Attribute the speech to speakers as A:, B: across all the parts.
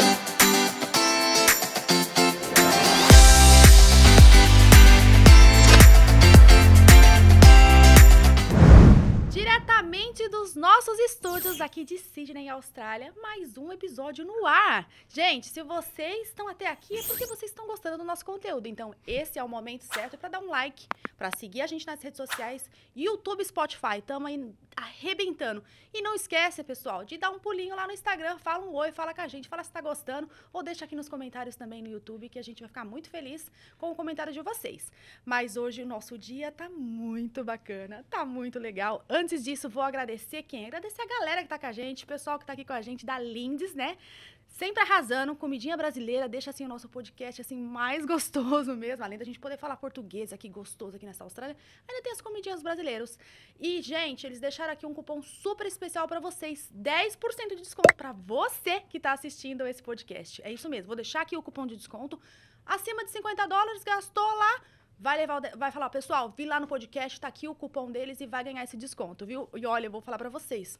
A: you. aqui de Sydney, Austrália, mais um episódio no ar. Gente, se vocês estão até aqui é porque vocês estão gostando do nosso conteúdo. Então, esse é o momento certo para dar um like, para seguir a gente nas redes sociais, YouTube, Spotify. Tamo aí arrebentando. E não esquece, pessoal, de dar um pulinho lá no Instagram, fala um oi, fala com a gente, fala se tá gostando ou deixa aqui nos comentários também no YouTube que a gente vai ficar muito feliz com o comentário de vocês. Mas hoje o nosso dia tá muito bacana, tá muito legal. Antes disso, vou agradecer quem? Agradecer a galera galera que tá com a gente, o pessoal que tá aqui com a gente da Lindes, né? Sempre arrasando, comidinha brasileira, deixa assim o nosso podcast assim mais gostoso mesmo, além da gente poder falar português aqui gostoso aqui nessa Austrália, ainda tem as comidinhas brasileiros. E gente, eles deixaram aqui um cupom super especial para vocês, 10% de desconto para você que tá assistindo esse podcast. É isso mesmo, vou deixar aqui o cupom de desconto. Acima de 50 dólares, gastou lá, Vai levar, vai falar, pessoal, vi lá no podcast, tá aqui o cupom deles e vai ganhar esse desconto, viu? E olha, eu vou falar para vocês.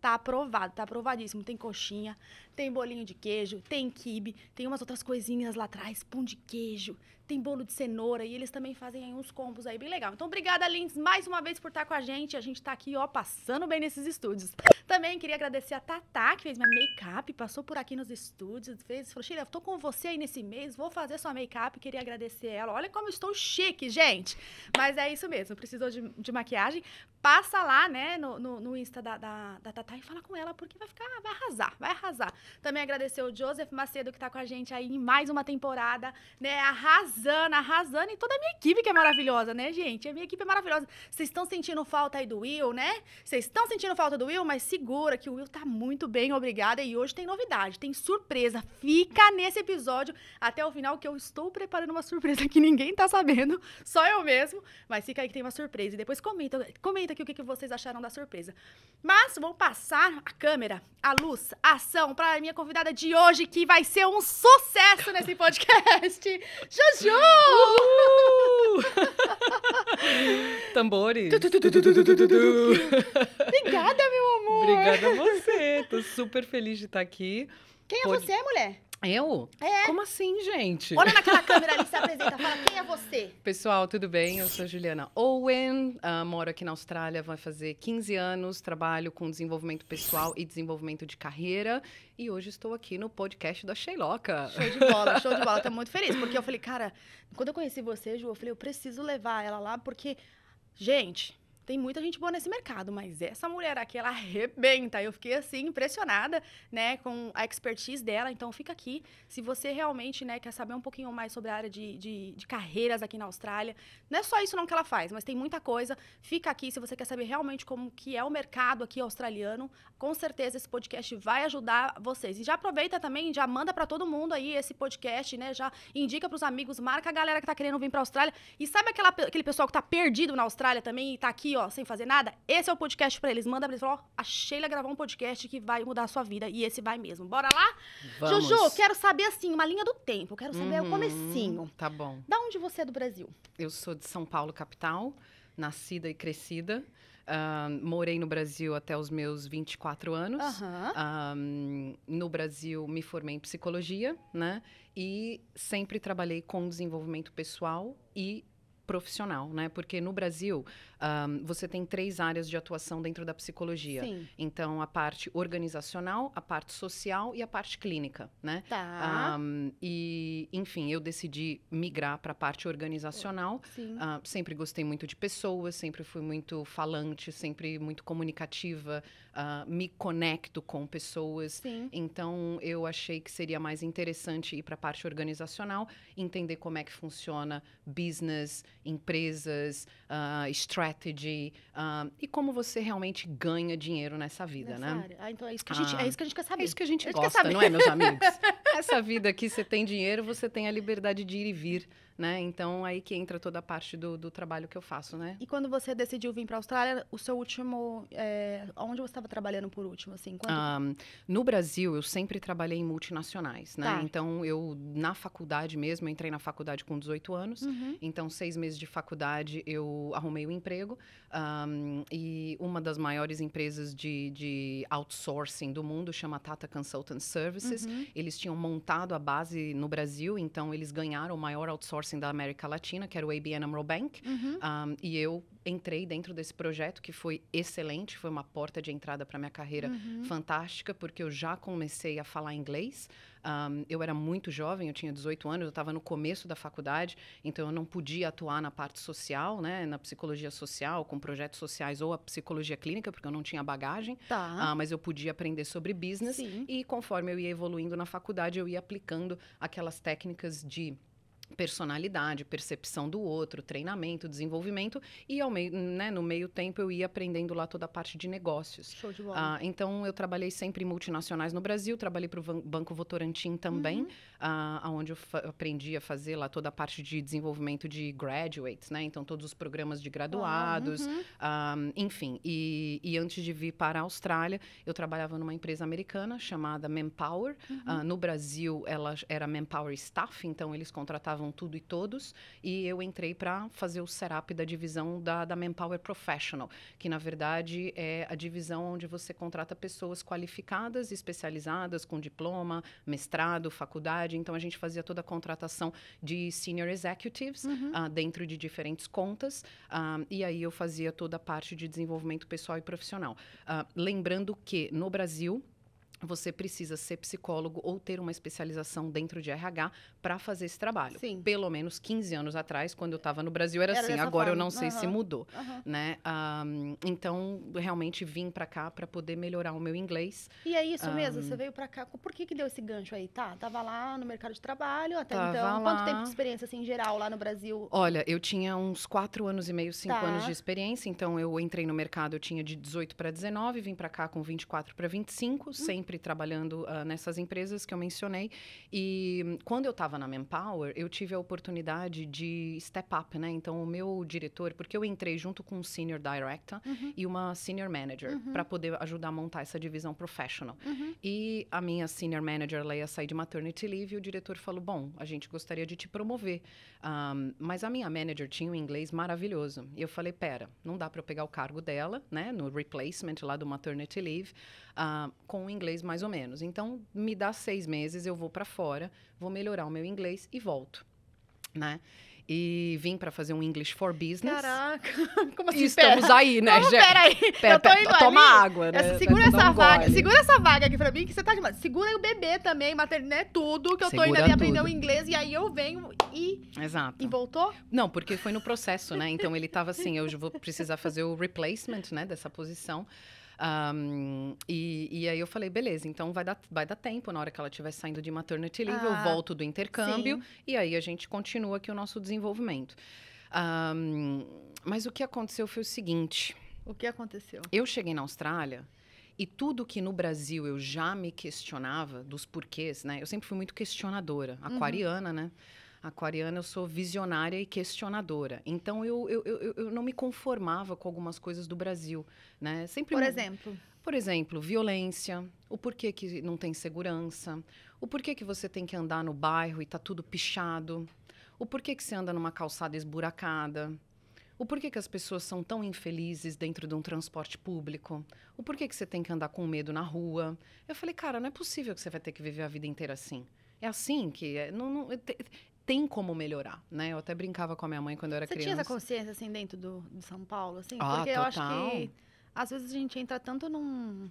A: Tá aprovado, tá aprovadíssimo. Tem coxinha, tem bolinho de queijo, tem kibe tem umas outras coisinhas lá atrás, pão de queijo, tem bolo de cenoura e eles também fazem aí uns combos aí bem legal. Então, obrigada, Lins, mais uma vez por estar com a gente. A gente tá aqui, ó, passando bem nesses estúdios. Também queria agradecer a Tatá, que fez minha make-up, passou por aqui nos estúdios, fez, falou, Sheila, tô com você aí nesse mês, vou fazer sua make-up, queria agradecer ela. Olha como eu estou chique, gente! Mas é isso mesmo, precisou de, de maquiagem, passa lá, né, no, no, no Insta da, da, da Tatá e fala com ela, porque vai ficar, vai arrasar, vai arrasar. Também agradecer o Joseph Macedo, que tá com a gente aí em mais uma temporada, né, arrasa Suzana, arrasando e toda a minha equipe que é maravilhosa, né, gente? A minha equipe é maravilhosa. Vocês estão sentindo falta aí do Will, né? Vocês estão sentindo falta do Will, mas segura que o Will tá muito bem, obrigada. E hoje tem novidade, tem surpresa. Fica nesse episódio até o final que eu estou preparando uma surpresa que ninguém tá sabendo, só eu mesmo. Mas fica aí que tem uma surpresa. E depois comenta, comenta aqui o que, que vocês acharam da surpresa. Mas vou passar a câmera, a luz, a ação para minha convidada de hoje, que vai ser um sucesso nesse podcast. Juju! Show!
B: Tambores. Obrigada, meu amor. Obrigada a você. Tô super feliz de estar aqui. Quem é Pod... você, mulher? Eu? É. Como assim, gente? Olha naquela câmera
A: ali, se apresenta, fala quem é você.
B: Pessoal, tudo bem? Eu sou a Juliana
A: Owen,
B: uh, moro aqui na Austrália, vai fazer 15 anos, trabalho com desenvolvimento pessoal e desenvolvimento de carreira. E hoje
A: estou aqui no podcast da Sheiloca. Show de bola, show de bola. Tô muito feliz, porque eu falei, cara, quando eu conheci você, Ju, eu falei, eu preciso levar ela lá, porque, gente, tem muita gente boa nesse mercado, mas essa mulher aqui, ela arrebenta. Eu fiquei assim, impressionada, né, com a expertise dela. Então fica aqui. Se você realmente, né, quer saber um pouquinho mais sobre a área de, de, de carreiras aqui na Austrália, não é só isso não que ela faz, mas tem muita coisa. Fica aqui se você quer saber realmente como que é o mercado aqui australiano. Com certeza esse podcast vai ajudar vocês. E já aproveita também, já manda para todo mundo aí esse podcast, né? Já indica para os amigos, marca a galera que tá querendo vir para Austrália. E sabe aquela, aquele pessoal que tá perdido na Austrália também e tá aqui, ó, ó, sem fazer nada, esse é o podcast para eles. Manda pra eles, ó, a Sheila gravar um podcast que vai mudar a sua vida. E esse vai mesmo. Bora lá? Vamos. Juju, quero saber, assim, uma linha do tempo. Quero saber uhum, o comecinho. Tá bom. Da onde você é do Brasil?
B: Eu sou de São Paulo, capital. Nascida e crescida. Uh, morei no Brasil até os meus 24 anos. Uhum. no Brasil, me formei em psicologia, né? E sempre trabalhei com desenvolvimento pessoal e profissional, né? Porque no Brasil, um, você tem três áreas de atuação dentro da psicologia. Sim. Então, a parte organizacional, a parte social e a parte clínica, né? Tá. Um, e, enfim, eu decidi migrar para a parte organizacional. Sim. Uh, sempre gostei muito de pessoas, sempre fui muito falante, sempre muito comunicativa, uh, me conecto com pessoas. Sim. Então, eu achei que seria mais interessante ir para a parte organizacional, entender como é que funciona business, empresas, uh, strategy, strategy um, e como você realmente ganha dinheiro nessa vida, nessa né? Ah,
A: então é isso que a gente, é ah, é isso que
B: a gente quer saber. É isso que a gente, a é gente gosta, não é, meus amigos? Essa vida aqui, você tem dinheiro, você tem a liberdade de ir e vir né? Então, aí que entra toda a parte do, do trabalho que eu faço, né?
A: E quando você decidiu vir para a Austrália, o seu último... É, onde você estava trabalhando por último, assim? Quando... Um,
B: ah, no Brasil, eu sempre trabalhei em multinacionais, né? Tá. Então, eu, na faculdade mesmo, entrei na faculdade com 18 anos. Uhum. Então, seis meses de faculdade, eu arrumei um emprego. Um, e uma das maiores empresas de, de outsourcing do mundo chama Tata Consultant Services. Uhum. Eles tinham montado a base no Brasil, então eles ganharam o maior outsourcing Assim, da América Latina, que era o ABN Animal Bank, uhum. um, e eu entrei dentro desse projeto que foi excelente, foi uma porta de entrada para minha carreira uhum. fantástica, porque eu já comecei a falar inglês. Um, eu era muito jovem, eu tinha 18 anos, eu estava no começo da faculdade, então eu não podia atuar na parte social, né, na psicologia social, com projetos sociais ou a psicologia clínica, porque eu não tinha bagagem, tá. uh, mas eu podia aprender sobre business Sim. e conforme eu ia evoluindo na faculdade, eu ia aplicando aquelas técnicas de personalidade, percepção do outro, treinamento, desenvolvimento e ao meio, né, no meio tempo eu ia aprendendo lá toda a parte de negócios.
A: Show de bola. Ah,
B: então eu trabalhei sempre em multinacionais no Brasil, trabalhei para o Banco Votorantim também, uhum. ah, onde eu aprendi a fazer lá toda a parte de desenvolvimento de graduates, né? Então todos os programas de graduados, uhum. ah, enfim. E, e, antes de vir para a Austrália, eu trabalhava numa empresa americana chamada Manpower. Uhum. Ah, no Brasil ela era Manpower Staff, então eles contratavam tudo e todos, e eu entrei para fazer o setup da divisão da, da Manpower Professional, que na verdade é a divisão onde você contrata pessoas qualificadas, especializadas, com diploma, mestrado, faculdade. Então a gente fazia toda a contratação de senior executives uhum. uh, dentro de diferentes contas, uh, e aí eu fazia toda a parte de desenvolvimento pessoal e profissional. Uh, lembrando que no Brasil, você precisa ser psicólogo ou ter uma especialização dentro de RH para fazer esse trabalho. Sim. Pelo menos 15 anos atrás, quando eu estava no Brasil, era, era assim. Agora forma. eu não sei uhum. se mudou, uhum. né? Um, ah, então, realmente vim para cá para poder melhorar o meu inglês. E é isso um, mesmo? Você ah.
A: veio para cá. Por que, que deu esse gancho aí? Tá, tava lá no mercado de trabalho até então. Lá. Quanto tempo de experiência, assim, em geral, lá no Brasil?
B: Olha, eu tinha uns 4 anos e meio, 5 tá. anos de experiência. Então, eu entrei no mercado, eu tinha de 18 para 19, vim para cá com 24 para 25, sempre sempre trabalhando uh, nessas empresas que eu mencionei. E hum, quando eu estava na Manpower, eu tive a oportunidade de step up, né? Então, o meu diretor, porque eu entrei junto com um senior director uhum. e uma senior manager uhum. para poder ajudar a montar essa divisão professional. Uhum. E a minha senior manager ela ia sair de maternity leave e o diretor falou: Bom, a gente gostaria de te promover. Um, ah, mas a minha manager tinha um inglês maravilhoso. E eu falei: Pera, não dá para eu pegar o cargo dela, né? No replacement lá do maternity leave, uh, com o inglês meses mais ou menos. Então, me dá seis meses, eu vou para fora, vou melhorar o meu inglês e volto, né? E vim para fazer um English for Business.
A: Caraca, como assim? E estamos pera? aí, né, gente? Peraí, pera, eu tô pera, toma água, né? Essa, tá segura essa vaga, segura essa vaga aqui pra mim, que você tá demais. Segura o bebê também, maternidade, né? Tudo, que eu segura tô indo ali aprender o inglês, e aí eu venho e... Exato. E voltou?
B: Não, porque foi no processo, né? Então, ele tava assim, eu vou precisar fazer o replacement, né, dessa posição. Um, e, e, aí eu falei, beleza, então vai dar, vai dar tempo. Na hora que ela estiver saindo de maternity leave, ah, eu volto do intercâmbio sim. e aí a gente continua aqui o nosso desenvolvimento. Um, mas o que aconteceu foi o seguinte.
A: O que aconteceu? Eu
B: cheguei na Austrália e tudo que no Brasil eu já me questionava dos porquês, né? Eu sempre fui muito questionadora, uhum. aquariana, uhum. né? aquariana, eu sou visionária e questionadora. Então, eu, eu, eu, eu não me conformava com algumas coisas do Brasil, né? Sempre Por me... exemplo? Por exemplo, violência, o porquê que não tem segurança, o porquê que você tem que andar no bairro e tá tudo pichado, o porquê que você anda numa calçada esburacada, o porquê que as pessoas são tão infelizes dentro de um transporte público? O porquê que você tem que andar com medo na rua? Eu falei, cara, não é possível que você vai ter que viver a vida inteira assim. É assim que. É, não, não, tem como melhorar, né? Eu até brincava com a minha mãe quando eu era Você criança. Você tinha essa
A: consciência, assim, dentro do, do São Paulo, assim? Ah, Porque total. eu acho que, às vezes, a gente entra tanto num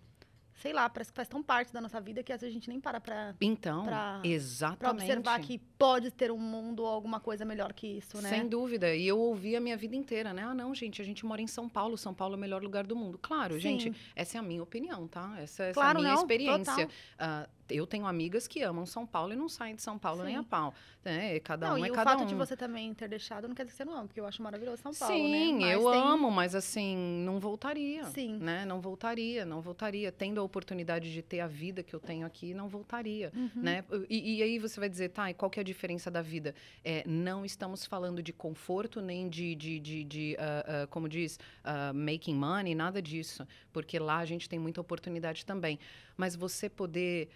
A: sei lá, parece que faz tão parte da nossa vida que às vezes a gente nem para pra. Então, pra,
B: exatamente. Pra observar que
A: pode ter um mundo ou alguma coisa melhor
B: que isso, né? Sem dúvida. E eu ouvi a minha vida inteira, né? Ah, não, gente, a gente mora em São Paulo, São Paulo é o melhor lugar do mundo. Claro, Sim. gente, essa é a minha opinião, tá? Essa, essa claro, é a minha não, experiência. Uh, eu tenho amigas que amam São Paulo e não saem de São Paulo Sim. nem a pau. né é cada não, um é cada um. E o fato de você
A: também ter deixado não quer dizer que você não ama, porque eu acho maravilhoso São Paulo, né? Sim, né? eu tem... amo,
B: mas assim, não voltaria. Sim. Né? Não voltaria, não voltaria. Tendo a oportunidade de ter a vida que eu tenho aqui, não voltaria, uhum. né? E, e, aí você vai dizer, tá, e qual que é a diferença da vida? É, não estamos falando de conforto, nem de, de, de, de uh, uh, como diz, uh, making money, nada disso. Porque lá a gente tem muita oportunidade também. Mas você poder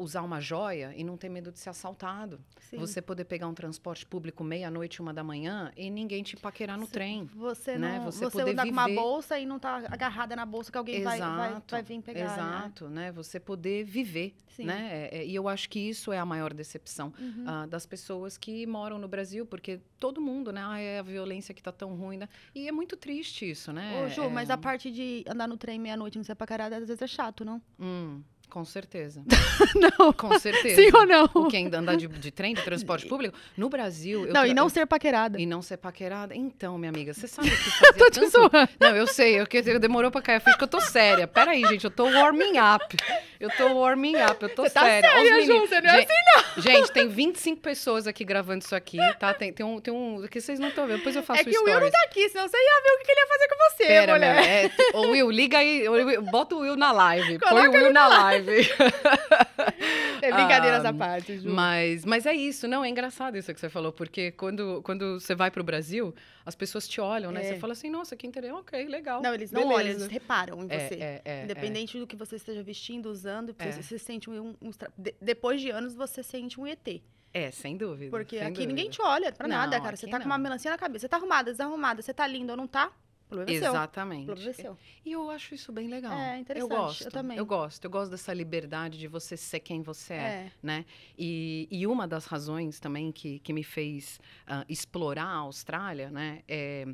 B: usar uma joia e não ter medo de ser assaltado. Sim. Você poder pegar um transporte público meia-noite, uma da manhã e ninguém te paquerar no trem.
A: Você né? não, você, você poder andar viver... com uma bolsa e não tá agarrada na bolsa que alguém exato, vai, vai, vai, vir pegar. Né? Exato,
B: né? né? Você poder viver, Sim. né? É, é, e eu acho que isso é a maior decepção uhum. Ah, das pessoas que moram no Brasil, porque todo mundo, né? Ah, é a violência que tá tão ruim, né? E é muito triste isso, né? Ô, Ju, é... mas a é parte
A: de andar no trem meia-noite e não ser paquerada, às vezes é chato, não?
B: Hum. Com certeza. não. Com certeza. Sim ou não? O que andar de, de trem, de transporte público. No Brasil. não, e não ser paquerada. E não ser paquerada. Então, minha amiga, você sabe o que fazia tô te tanto... zoando. Não, eu sei. Eu, eu demorou pra cair Eu ficha que eu tô séria. Pera aí, gente, eu tô warming up. Eu tô warming up, eu tô você tá séria. séria Os meninos... não é assim, não. Gente, tem 25 pessoas aqui gravando isso aqui, tá? Tem, tem um. Tem um que vocês não estão vendo. Depois eu faço isso. é que o Will não tá
A: aqui, senão você ia ver o que ele ia fazer com você, Pera, mulher. Minha, é...
B: Ô, Will, liga aí. Bota o Will na live. Coloca Põe o Will na live.
A: É brincadeiras ah, à parte, Ju.
B: Mas, mas é isso, não, é engraçado isso que você falou, porque quando, quando você vai pro Brasil, as pessoas te olham, né? É. Você fala
A: assim, nossa, que interesse? ok, legal. Não, eles não beleza. olham, eles reparam em é, você. É, é, Independente é. do que você esteja vestindo, usando, é. você, sente um, um, de, Depois de anos, você sente um ET. É, sem dúvida. Porque sem aqui dúvida. ninguém te olha pra não, nada, cara. Você tá não. com uma melancia na cabeça. Você tá arrumada, desarrumada, você tá linda ou não tá? problema Exatamente. seu. Exatamente. E eu acho isso bem legal. É, interessante. Eu gosto. Eu também. Eu
B: gosto. Eu gosto dessa liberdade de você ser quem você é, é. né? E, e uma das razões também que, que me fez uh, explorar a Austrália, né? É,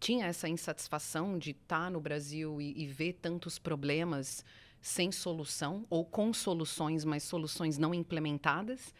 B: tinha essa insatisfação de estar tá no Brasil e, e ver tantos problemas sem solução ou com soluções, mas soluções não implementadas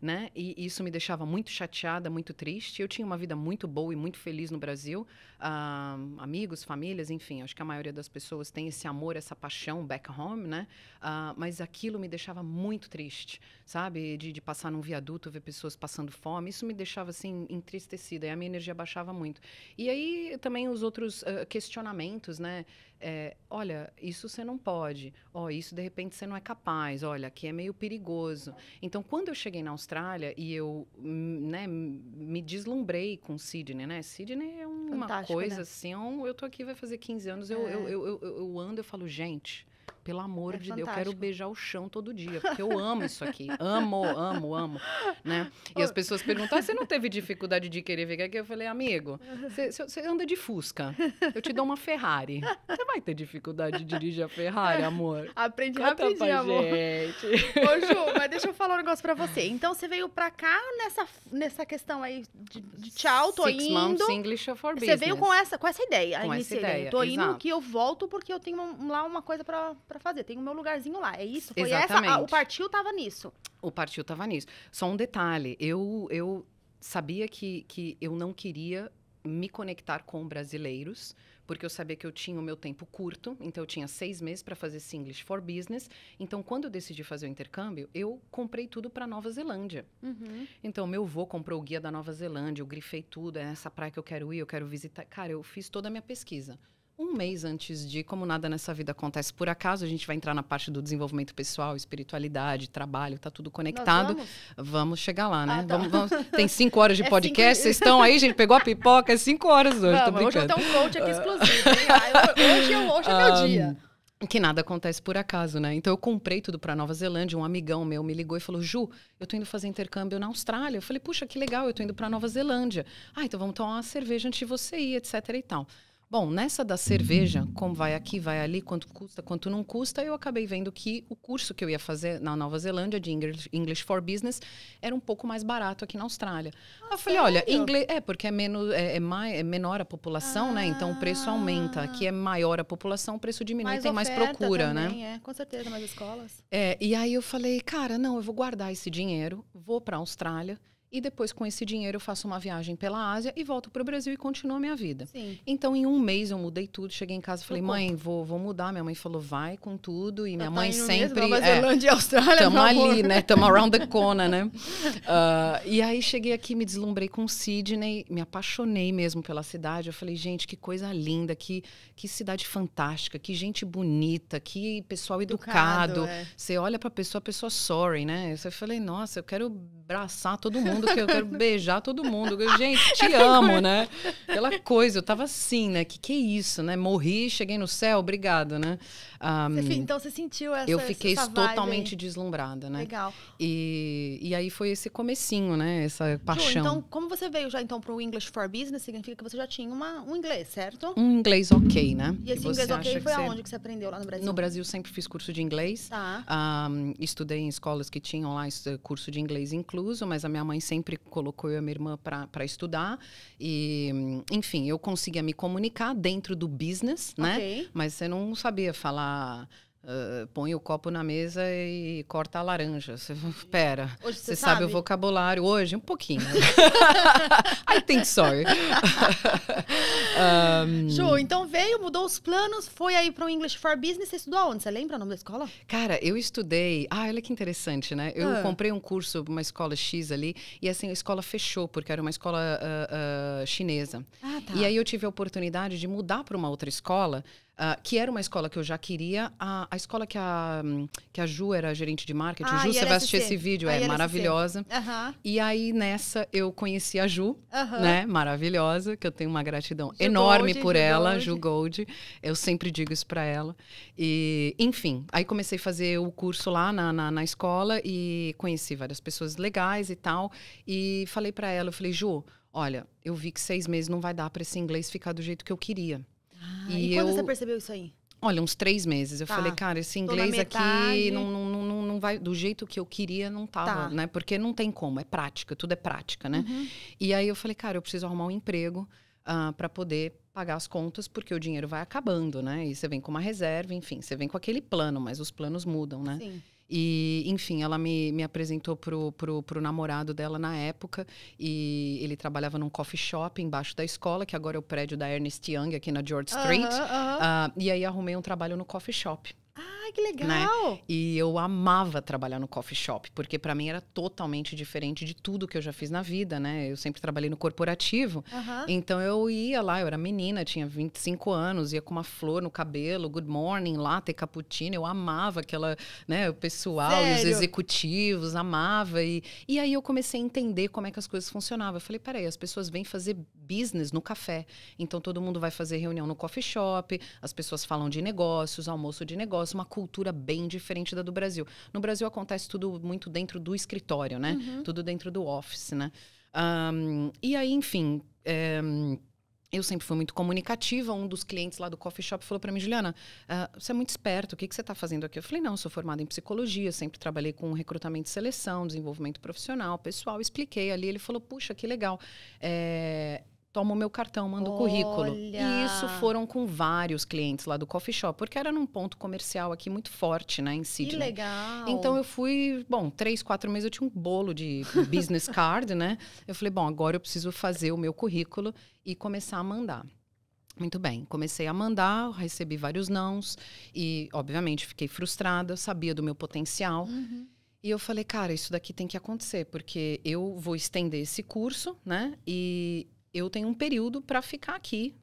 B: né? E isso me deixava muito chateada, muito triste. Eu tinha uma vida muito boa e muito feliz no Brasil. Uh, amigos, famílias, enfim, acho que a maioria das pessoas tem esse amor, essa paixão back home, né? Uh, mas aquilo me deixava muito triste, sabe? De, de, passar num viaduto, ver pessoas passando fome. Isso me deixava, assim, entristecida. E a minha energia baixava muito. E aí também os outros uh, questionamentos, né? É, olha, isso você não pode. Ó, oh, isso de repente você não é capaz. Olha, aqui é meio perigoso. Então, quando eu cheguei na Austrália e eu, hum, né, me deslumbrei com Sydney, né? Sydney é uma Fantástico, coisa né? assim, é eu tô aqui vai fazer 15 anos, eu, é. eu, eu, eu, eu ando, eu falo, gente, pelo amor é de fantástico. Deus, eu quero beijar o chão todo dia, porque eu amo isso aqui. Amo, amo, amo. Né? E as pessoas perguntam: ah, você não teve dificuldade de querer ver aqui? Eu falei, amigo, você anda de Fusca. Eu te dou uma Ferrari. Você vai ter dificuldade de dirigir a Ferrari, amor.
A: Aprendi Conta rapidinho, amor. Gente. Ô, Ju, mas deixa eu falar um negócio pra você. Então você veio pra cá nessa, nessa questão aí de, de tchau, tô Six indo. Months English for business. Você veio com essa, com essa ideia. Com essa ideia. Tô Exato. indo que eu volto porque eu tenho lá uma coisa pra, pra fazer. Tem o meu lugarzinho lá. É isso? Foi Exatamente. essa? Ah, o partiu
B: tava nisso. O partiu tava nisso. Só um detalhe. Eu, eu sabia que, que eu não queria me conectar com brasileiros, porque eu sabia que eu tinha o meu tempo curto, então eu tinha seis meses para fazer esse English for Business. Então, quando eu decidi fazer o intercâmbio, eu comprei tudo para Nova Zelândia. Uhum. Então, meu avô comprou o guia da Nova Zelândia, eu grifei tudo, é essa praia que eu quero ir, eu quero visitar. Cara, eu fiz toda a minha pesquisa um mês antes de Como Nada Nessa Vida Acontece Por Acaso. A gente vai entrar na parte do desenvolvimento pessoal, espiritualidade, trabalho, tá tudo conectado. Vamos? vamos? chegar lá, né? Ah, tá. vamos, vamos. Tem cinco horas de é podcast. Cinco... Vocês estão aí, gente? Pegou a pipoca? É cinco horas hoje, tá tô brincando. Hoje eu tenho um coach
A: aqui exclusivo. Ah, hoje, eu, é hoje é meu um... dia
B: que nada acontece por acaso, né? Então eu comprei tudo para Nova Zelândia. Um amigão meu me ligou e falou: "Ju, eu tô indo fazer intercâmbio na Austrália". Eu falei: "Puxa, que legal, eu tô indo para Nova Zelândia". Ah, então vamos tomar uma cerveja antes de você ir, etc e tal. Bom, nessa da cerveja, como vai aqui, vai ali, quanto custa, quanto não custa, eu acabei vendo que o curso que eu ia fazer na Nova Zelândia de English, English for Business era um pouco mais barato aqui na Austrália. Ah, eu falei, olha, inglês é porque é menos é, é, mais, é menor a população, ah, né? Então o preço ah. aumenta. Aqui é maior a população, o preço diminui, mais tem mais procura, né? também,
A: né? É, com certeza, mais escolas.
B: É, e aí eu falei, cara, não, eu vou guardar esse dinheiro, vou para a Austrália e depois com esse dinheiro eu faço uma viagem pela Ásia e volto para o Brasil e continuo a minha vida. Sim. Então em um mês eu mudei tudo, cheguei em casa falei mãe vou, vou mudar, minha mãe falou vai com tudo e eu tá minha tá mãe sempre mesmo, Nova é, Zelândia, é, Austrália, tamo ali né, tamo around the corner né. Uh, e aí cheguei aqui me deslumbrei com Sydney, me apaixonei mesmo pela cidade, eu falei gente que coisa linda, que que cidade fantástica, que gente bonita, que pessoal educado. É. Você é. olha para pessoa, a pessoa sorry né. Eu falei nossa eu quero abraçar todo mundo mundo que eu quero beijar todo mundo. Eu, gente, te amo, né? Aquela coisa, eu tava assim, né? Que que é isso, né? Morri, cheguei no céu, obrigado, né? Um, você, então
A: você sentiu essa Eu fiquei essa totalmente
B: deslumbrada, né? Legal. E, e aí foi esse comecinho, né? Essa paixão. Ju, então,
A: como você veio já então para o English for Business, significa que você já tinha uma, um inglês, certo? Um inglês ok, né? E esse inglês ok foi que aonde que você aprendeu lá no Brasil? No Brasil
B: sempre fiz curso de inglês. Tá. Um, estudei em escolas que tinham lá curso de inglês incluso, mas a minha mãe sempre colocou eu e a minha irmã para estudar. E, enfim, eu conseguia me comunicar dentro do business, né? okay. né? Mas você não sabia falar ah, põe o copo na mesa e corta a laranja. Você espera. você sabe? sabe? o vocabulário hoje um pouquinho. I think so. um...
A: Então veio, mudou os planos, foi aí para o English for Business. Você estudou onde? Você lembra o nome da escola? Cara, eu estudei. Ah, olha que interessante,
B: né? Eu ah. comprei um curso uma escola X ali e assim a escola fechou porque era uma escola uh, uh, chinesa. Ah, tá. E aí eu tive a oportunidade de mudar para uma outra escola. Ah, que era uma escola que eu já queria. A, a escola que a, que a Ju era gerente de marketing. Ah, Ju, você vai assistir esse vídeo, ah, é maravilhosa. Uhum. E aí, nessa, eu conheci a Ju, uhum. né? Maravilhosa, que eu tenho uma gratidão Ju enorme Gold, por Ju ela, Gold. Ju Gold. Eu sempre digo isso para ela. E, enfim, aí comecei a fazer o curso lá na, na, na escola e conheci várias pessoas legais e tal. E falei para ela, eu falei, Ju, olha, eu vi que seis meses não vai dar para esse inglês ficar do jeito que eu queria. Ah, e, e quando você percebeu isso aí? Olha, uns três meses. Eu tá. falei, cara, esse inglês aqui não, não, não, não, vai. Do jeito que eu queria, não tava, tá. né? Porque não tem como, é prática, tudo é prática, né? Uhum. E aí eu falei, cara, eu preciso arrumar um emprego uh, ah, para poder pagar as contas, porque o dinheiro vai acabando, né? E você vem com uma reserva, enfim, você vem com aquele plano, mas os planos mudam, né? Sim. E, enfim, ela me, me apresentou pro, pro, pro namorado dela na época. E ele trabalhava num coffee shop embaixo da escola, que agora é o prédio da Ernest Young, aqui na George Street. Uh -huh, uh -huh. Uh, e aí arrumei um trabalho no coffee shop.
A: Ah, que né? legal! Né?
B: E eu amava trabalhar no coffee shop, porque para mim era totalmente diferente de tudo que eu já fiz na vida, né? Eu sempre trabalhei no corporativo. Uhum. Então eu ia lá, eu era menina, tinha 25 anos, ia com uma flor no cabelo, good morning, latte, cappuccino. Eu amava aquela, né, o pessoal Sério? e os executivos, amava. E, e aí eu comecei a entender como é que as coisas funcionavam. Eu falei, peraí, as pessoas vêm fazer business no café. Então todo mundo vai fazer reunião no coffee shop, as pessoas falam de negócios, almoço de negócios delas uma cultura bem diferente da do Brasil. No Brasil acontece tudo muito dentro do escritório, né? Uhum. Tudo dentro do office, né? Um, e aí, enfim. É, eu sempre fui muito comunicativa. Um dos clientes lá do coffee shop falou para mim, Juliana, uh, você é muito esperto, o que, que você está fazendo aqui? Eu falei, não, sou formada em psicologia, sempre trabalhei com recrutamento e seleção, desenvolvimento profissional, pessoal. Expliquei ali, ele falou, puxa, que legal. É, toma o meu cartão, manda o currículo. E isso foram com vários clientes lá do coffee shop, porque era num ponto comercial aqui muito forte, né, em Sydney. Que legal. Então eu fui, bom, três, quatro meses eu tinha um bolo de business card, né? Eu falei, bom, agora eu preciso fazer o meu currículo e começar a mandar. Muito bem, comecei a mandar, recebi vários nãos e, obviamente, fiquei frustrada, sabia do meu potencial. Uhum. E eu falei, cara, isso daqui tem que acontecer, porque eu vou estender esse curso, né? E eu tenho um período para ficar aqui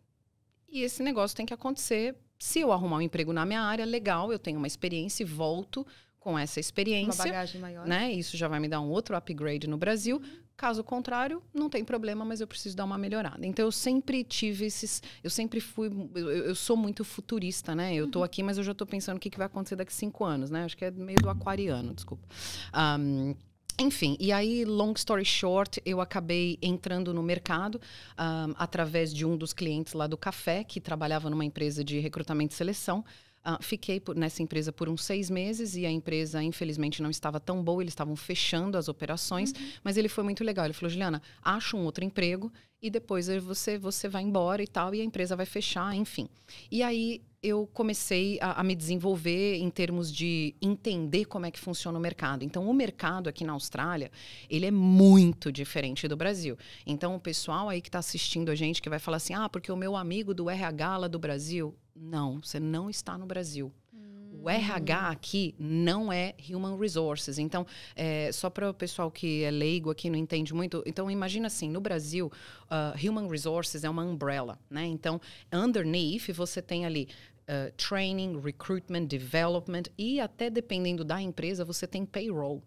B: e esse negócio tem que acontecer. Se eu arrumar um emprego na minha área, legal, eu tenho uma experiência e volto com essa experiência. Uma bagagem maior. Né? Isso já vai me dar um outro upgrade no Brasil. Caso contrário, não tem problema, mas eu preciso dar uma melhorada. Então eu sempre tive esses. Eu sempre fui. Eu, eu sou muito futurista, né? Eu estou uhum. aqui, mas eu já estou pensando o que, que vai acontecer daqui cinco anos, né? Acho que é meio do aquariano, desculpa. Um, enfim, e aí, long story short, eu acabei entrando no mercado um, ah, através de um dos clientes lá do café, que trabalhava numa empresa de recrutamento e seleção. Uh, fiquei por, nessa empresa por uns seis meses e a empresa, infelizmente, não estava tão boa, eles estavam fechando as operações, uhum. mas ele foi muito legal. Ele falou: Juliana, acha um outro emprego e depois você, você vai embora e tal, e a empresa vai fechar, enfim. E aí eu comecei a, a, me desenvolver em termos de entender como é que funciona o mercado. Então, o mercado aqui na Austrália, ele é muito diferente do Brasil. Então, o pessoal aí que está assistindo a gente, que vai falar assim, ah, porque o meu amigo do RH lá do Brasil, não, você não está no Brasil. Hum. O RH aqui não é Human Resources. Então, é, só para o pessoal que é leigo aqui não entende muito. Então, imagina assim, no Brasil, uh, Human Resources é uma umbrella, né? Então, underneath você tem ali uh, training, recruitment, development e até dependendo da empresa você tem payroll.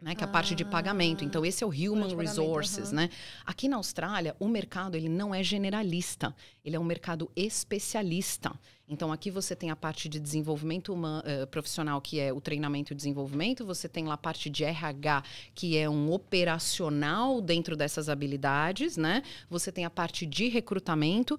B: Né, que é a parte de ah. pagamento. Então, esse é o Human Resources. Uhum. Né? Aqui na Austrália, o mercado ele não é generalista, ele é um mercado especialista. Então, aqui você tem a parte de desenvolvimento uma, uh, eh, profissional, que é o treinamento e desenvolvimento, você tem lá a parte de RH, que é um operacional dentro dessas habilidades, né? Você tem a parte de recrutamento,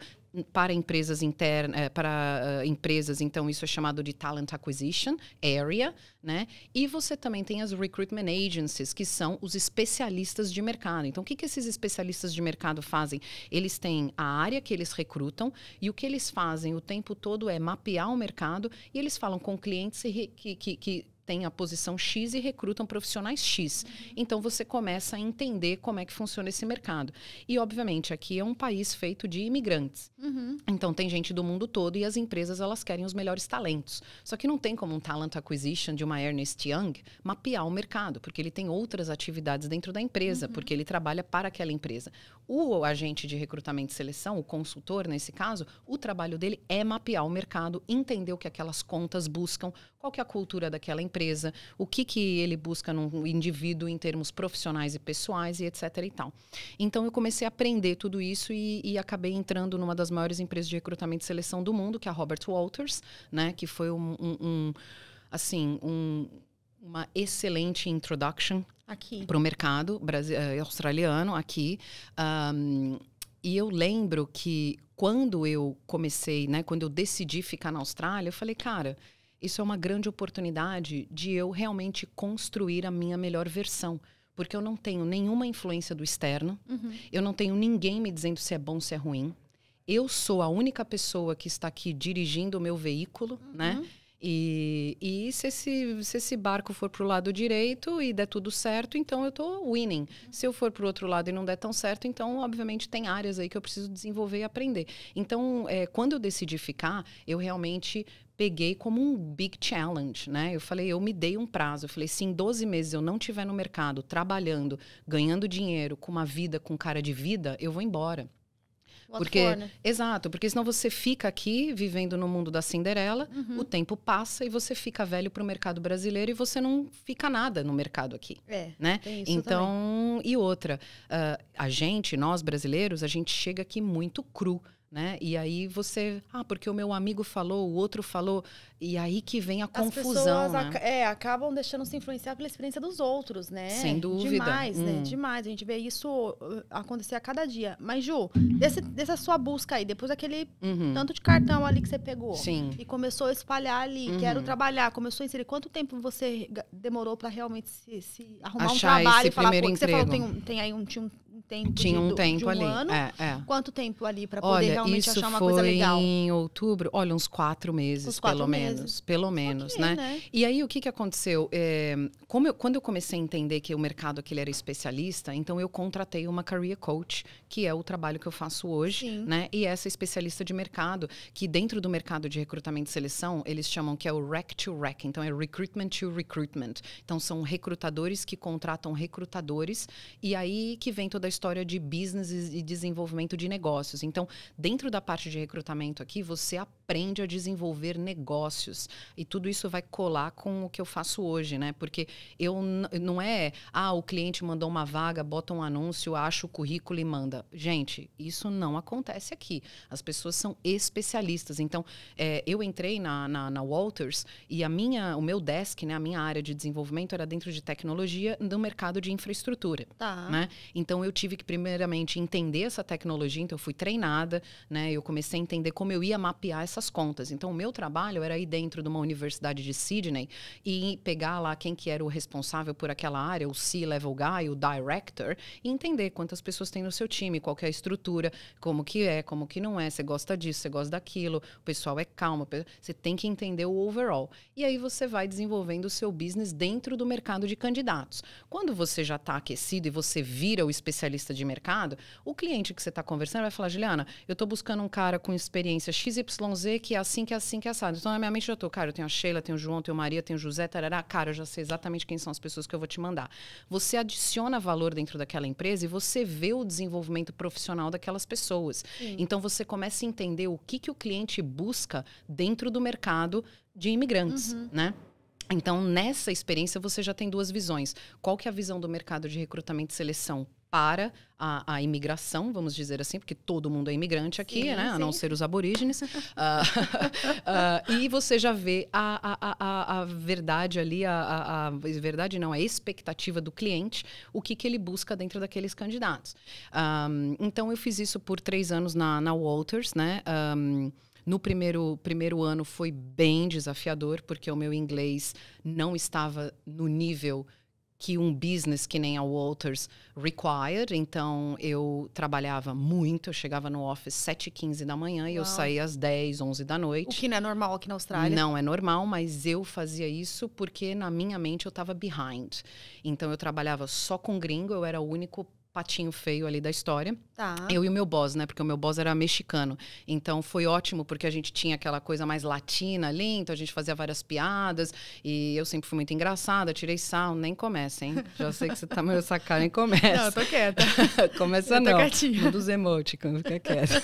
B: para empresas internas, eh, para uh, empresas, então isso é chamado de talent acquisition area, né? E você também tem as recruitment agencies, que são os especialistas de mercado. Então, o que, que esses especialistas de mercado fazem? Eles têm a área que eles recrutam e o que eles fazem o tempo todo é mapear o mercado e eles falam com clientes que, que, que têm a posição X e recrutam profissionais X. Uhum. Então você começa a entender como é que funciona esse mercado. E obviamente aqui é um país feito de imigrantes. Uhum. Então tem gente do mundo todo e as empresas elas querem os melhores talentos. Só que não tem como um talent acquisition de uma Ernest Young mapear o mercado, porque ele tem outras atividades dentro da empresa, uhum. porque ele trabalha para aquela empresa o agente de recrutamento e seleção, o consultor nesse caso, o trabalho dele é mapear o mercado, entender o que aquelas contas buscam, qual que é a cultura daquela empresa, o que, que ele busca num indivíduo em termos profissionais e pessoais e etc e tal. Então eu comecei a aprender tudo isso e, e acabei entrando numa das maiores empresas de recrutamento e seleção do mundo, que é a Robert Walters, né, que foi um, um, um assim, um uma excelente introduction para o mercado eh, australiano aqui. Um, e eu lembro que quando eu comecei, né, quando eu decidi ficar na Austrália, eu falei, cara, isso é uma grande oportunidade de eu realmente construir a minha melhor versão. Porque eu não tenho nenhuma influência do externo, uhum. eu não tenho ninguém me dizendo se é bom, se é ruim. Eu sou a única pessoa que está aqui dirigindo o meu veículo, né, uhum. né? E, e se, esse, se esse barco for para o lado direito e der tudo certo, então eu estou winning. Se eu for para o outro lado e não der tão certo, então, obviamente, tem áreas aí que eu preciso desenvolver e aprender. Então, é, quando eu decidi ficar, eu realmente peguei como um big challenge, né? Eu falei, eu me dei um prazo. Eu falei, se em 12 meses eu não estiver no mercado, trabalhando, ganhando dinheiro, com uma vida com cara de vida, eu vou embora porque né? Exato, porque senão você fica aqui vivendo no mundo da Cinderela, uhum. o tempo passa e você fica velho para o mercado brasileiro e você não fica nada no mercado aqui. É, né? então, também. e outra, uh, a gente, nós brasileiros, a gente chega aqui muito cru né? E aí você, ah, porque o meu amigo falou, o outro falou, e aí que vem a As confusão, né? ac
A: é, acabam deixando se influenciar pela experiência dos outros, né? Sem dúvida. Demais, né? hum. né? Demais. A gente vê isso uh, acontecer a cada dia. Mas Ju, desse, dessa sua busca aí, depois daquele uhum. tanto de cartão ali que você pegou Sim. e começou a espalhar ali, uhum. quero trabalhar, começou a inserir. Quanto tempo você demorou para realmente se, se arrumar Achar um trabalho e falar, primeiro pô, emprego. você falou tem, tem aí um, tinha um um tempo tinha um tempo de um ali. ano. É, é. Quanto tempo ali para poder olha, realmente achar uma coisa legal?
B: Em outubro, olha, uns quatro meses, uns quatro pelo meses. menos. Pelo menos, okay, né? né? E aí o que, que aconteceu? É, como eu, quando eu comecei a entender que o mercado aquele era especialista, então eu contratei uma career coach, que é o trabalho que eu faço hoje, Sim. né? E essa especialista de mercado, que dentro do mercado de recrutamento e seleção, eles chamam que é o rec to rec, então é recruitment to recruitment. Então são recrutadores que contratam recrutadores e aí que vem toda história de business e desenvolvimento de negócios. Então, dentro da parte de recrutamento aqui, você aprende a desenvolver negócios. E tudo isso vai colar com o que eu faço hoje, né? Porque eu não é, ah, o cliente mandou uma vaga, bota um anúncio, acha o currículo e manda. Gente, isso não acontece aqui. As pessoas são especialistas. Então, é, eu entrei na, na, na Walters e a minha, o meu desk, né, a minha área de desenvolvimento era dentro de tecnologia do mercado de infraestrutura. Tá. Né? Então, eu eu tive que, primeiramente, entender essa tecnologia, então eu fui treinada, né? Eu comecei a entender como eu ia mapear essas contas. Então, o meu trabalho era ir dentro de uma universidade de Sydney e pegar lá quem que era o responsável por aquela área, o C-level guy, o director, e entender quantas pessoas tem no seu time, qual é a estrutura, como que é, como que não é, você gosta disso, você gosta daquilo, o pessoal é calmo, você tem que entender o overall. E aí você vai desenvolvendo o seu business dentro do mercado de candidatos. Quando você já está aquecido e você vira o especialista especialista de mercado, o cliente que você está conversando vai falar, Juliana, eu estou buscando um cara com experiência XYZ que é assim, que é assim, que é assado. Então, na minha mente, eu estou, cara, eu tenho a Sheila, tenho o João, tenho a Maria, tenho o José, tarará. Cara, eu já sei exatamente quem são as pessoas que eu vou te mandar. Você adiciona valor dentro daquela empresa e você vê o desenvolvimento profissional daquelas pessoas. Sim. Então, você começa a entender o que, que o cliente busca dentro do mercado de imigrantes, uhum. né? Então, nessa experiência, você já tem duas visões. Qual que é a visão do mercado de recrutamento e seleção? para a, a, imigração, vamos dizer assim, porque todo mundo é imigrante aqui, sim, né? Sim. A não ser os aborígenes. uh, uh, e você já vê a, a, a verdade ali, a, verdade não, a expectativa do cliente, o que, que ele busca dentro daqueles candidatos. Um, então, eu fiz isso por três anos na, na Walters, né? Um, no primeiro, primeiro ano foi bem desafiador, porque o meu inglês não estava no nível que um business que nem a Walters required. Então, eu trabalhava muito, eu chegava no office 7h15 da manhã Uau. e eu saía às 10, 11 da noite. O que não é normal aqui na Austrália. Não é normal, mas eu fazia isso porque na minha mente eu estava behind. Então, eu trabalhava só com gringo, eu era o único patinho feio ali da história. Tá. Eu e o meu boss, né? Porque o meu boss era mexicano. Então foi ótimo porque a gente tinha aquela coisa mais latina ali, então a gente fazia várias piadas e eu sempre fui muito engraçada, tirei sal, nem começa, hein? Já sei que você tá meio sacada, nem começa. Não, eu tô quieta. começa eu tô não. Quietinha. Um dos emoticons, fica quieta.